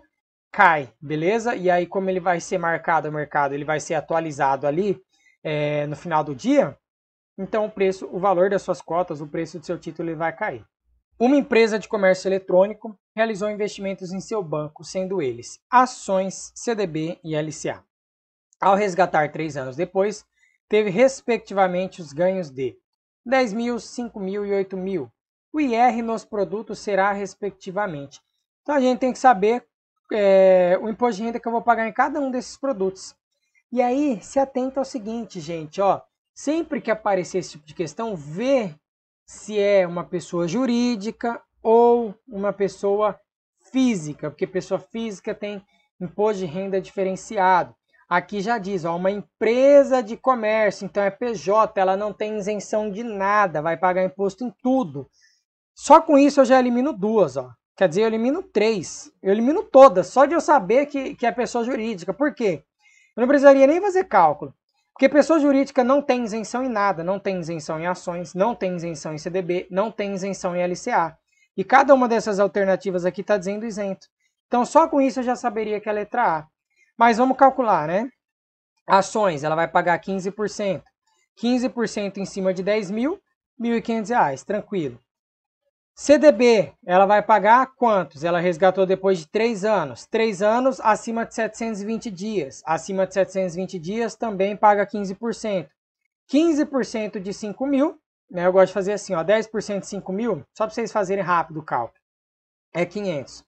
cai, beleza? E aí, como ele vai ser marcado o mercado, ele vai ser atualizado ali é, no final do dia, então o preço, o valor das suas cotas, o preço do seu título ele vai cair. Uma empresa de comércio eletrônico realizou investimentos em seu banco, sendo eles ações, CDB e LCA. Ao resgatar três anos depois, teve respectivamente os ganhos de 10 mil, 5 mil e 8 mil. O IR nos produtos será respectivamente. Então a gente tem que saber é, o imposto de renda que eu vou pagar em cada um desses produtos. E aí, se atenta ao seguinte, gente, ó, sempre que aparecer esse tipo de questão, vê se é uma pessoa jurídica ou uma pessoa física, porque pessoa física tem imposto de renda diferenciado. Aqui já diz, ó, uma empresa de comércio, então é PJ, ela não tem isenção de nada, vai pagar imposto em tudo. Só com isso eu já elimino duas, ó. Quer dizer, eu elimino três. Eu elimino todas, só de eu saber que, que é pessoa jurídica. Por quê? Eu não precisaria nem fazer cálculo. Porque pessoa jurídica não tem isenção em nada, não tem isenção em ações, não tem isenção em CDB, não tem isenção em LCA. E cada uma dessas alternativas aqui está dizendo isento. Então, só com isso eu já saberia que é a letra A. Mas vamos calcular, né? Ações, ela vai pagar 15%. 15% em cima de 10 mil, R$ 1.500, tranquilo. CDB, ela vai pagar quantos? Ela resgatou depois de 3 anos. 3 anos acima de 720 dias. Acima de 720 dias também paga 15%. 15% de 5 mil, né? Eu gosto de fazer assim, ó, 10% de 5 mil, só para vocês fazerem rápido o cálculo. É 500.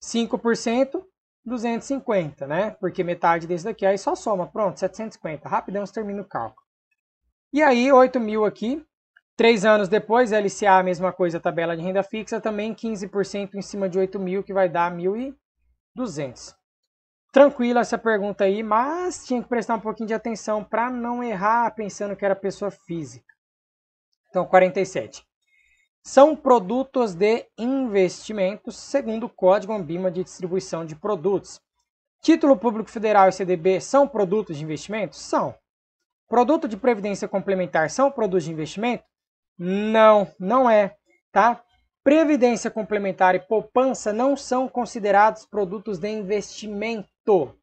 5%, 250, né? Porque metade desse daqui, aí só soma. Pronto, 750. Rapidão, você termina o cálculo. E aí, 8 mil aqui, Três anos depois, LCA a mesma coisa, tabela de renda fixa, também 15% em cima de 8 mil, que vai dar 1.200. Tranquila essa pergunta aí, mas tinha que prestar um pouquinho de atenção para não errar pensando que era pessoa física. Então, 47. São produtos de investimentos, segundo o Código Ambima de Distribuição de Produtos. Título Público Federal e CDB são produtos de investimento? São. Produto de previdência complementar são produtos de investimento? Não, não é, tá? Previdência complementar e poupança não são considerados produtos de investimento,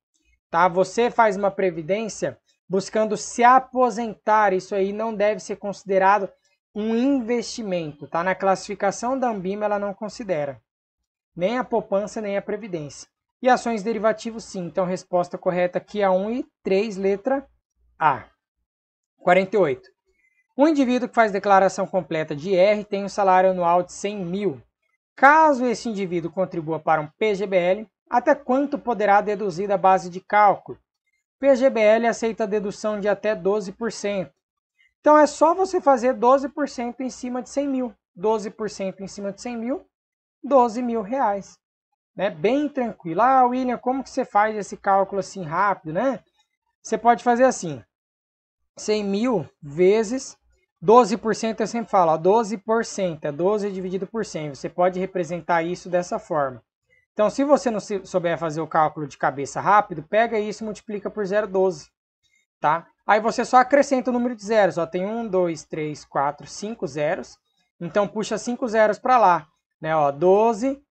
tá? Você faz uma previdência buscando se aposentar, isso aí não deve ser considerado um investimento, tá? Na classificação da Ambima ela não considera nem a poupança nem a previdência. E ações derivativos sim, então resposta correta aqui é 1 e 3, letra A. 48. O indivíduo que faz declaração completa de IR tem um salário anual de 100 mil. Caso esse indivíduo contribua para um PGBL, até quanto poderá deduzir da base de cálculo? PGBL aceita dedução de até 12%. Então é só você fazer 12% em cima de 100 mil. 12% em cima de 100 mil, 12 mil reais. Né? Bem tranquilo. Ah, William, como que você faz esse cálculo assim rápido, né? Você pode fazer assim, 100 mil vezes 12% eu sempre falo, 12%, é 12 dividido por 100. Você pode representar isso dessa forma. Então, se você não souber fazer o cálculo de cabeça rápido, pega isso e multiplica por 0,12, tá? Aí você só acrescenta o número de zeros, ó, tem 1, 2, 3, 4, 5 zeros. Então, puxa 5 zeros para lá, né, ó, 12,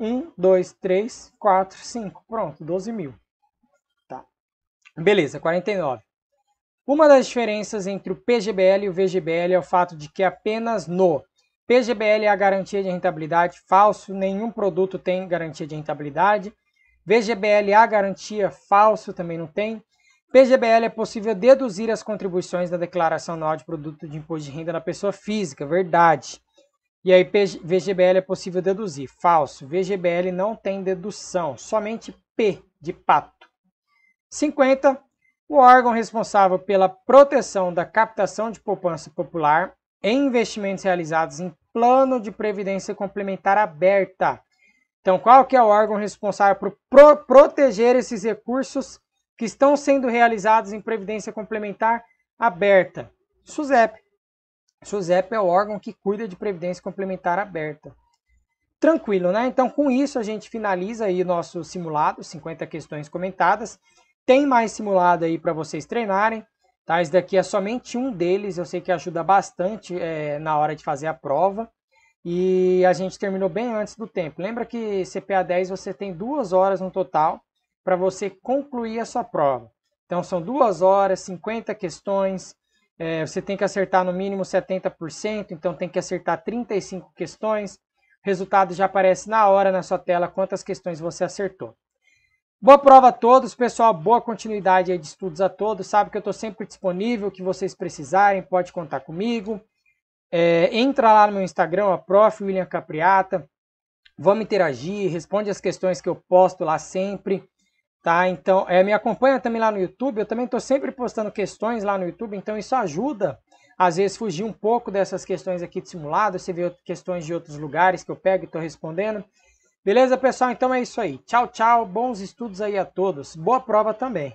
1, 2, 3, 4, 5, pronto, 12 mil. Tá. Beleza, 49. Uma das diferenças entre o PGBL e o VGBL é o fato de que é apenas no PGBL há é garantia de rentabilidade, falso, nenhum produto tem garantia de rentabilidade. VGBL há garantia, falso, também não tem. PGBL é possível deduzir as contribuições da declaração anual de produto de imposto de renda da pessoa física, verdade. E aí VGBL é possível deduzir, falso. VGBL não tem dedução, somente P de pato. 50 o órgão responsável pela proteção da captação de poupança popular em investimentos realizados em plano de previdência complementar aberta. Então, qual que é o órgão responsável por pro proteger esses recursos que estão sendo realizados em previdência complementar aberta? SUSEP. SUSEP é o órgão que cuida de previdência complementar aberta. Tranquilo, né? Então, com isso a gente finaliza aí nosso simulado, 50 questões comentadas. Tem mais simulado aí para vocês treinarem. Tá? Esse daqui é somente um deles, eu sei que ajuda bastante é, na hora de fazer a prova. E a gente terminou bem antes do tempo. Lembra que CPA 10 você tem duas horas no total para você concluir a sua prova. Então são duas horas, 50 questões. É, você tem que acertar no mínimo 70%, então tem que acertar 35 questões. O resultado já aparece na hora na sua tela quantas questões você acertou. Boa prova a todos, pessoal. Boa continuidade aí de estudos a todos. Sabe que eu estou sempre disponível, que vocês precisarem, pode contar comigo. É, entra lá no meu Instagram, a prof. William Capriata. Vamos interagir, responde as questões que eu posto lá sempre. Tá? Então, é, me acompanha também lá no YouTube. Eu também estou sempre postando questões lá no YouTube, então isso ajuda, às vezes, fugir um pouco dessas questões aqui de simulado. Você vê questões de outros lugares que eu pego e estou respondendo. Beleza, pessoal? Então é isso aí. Tchau, tchau. Bons estudos aí a todos. Boa prova também.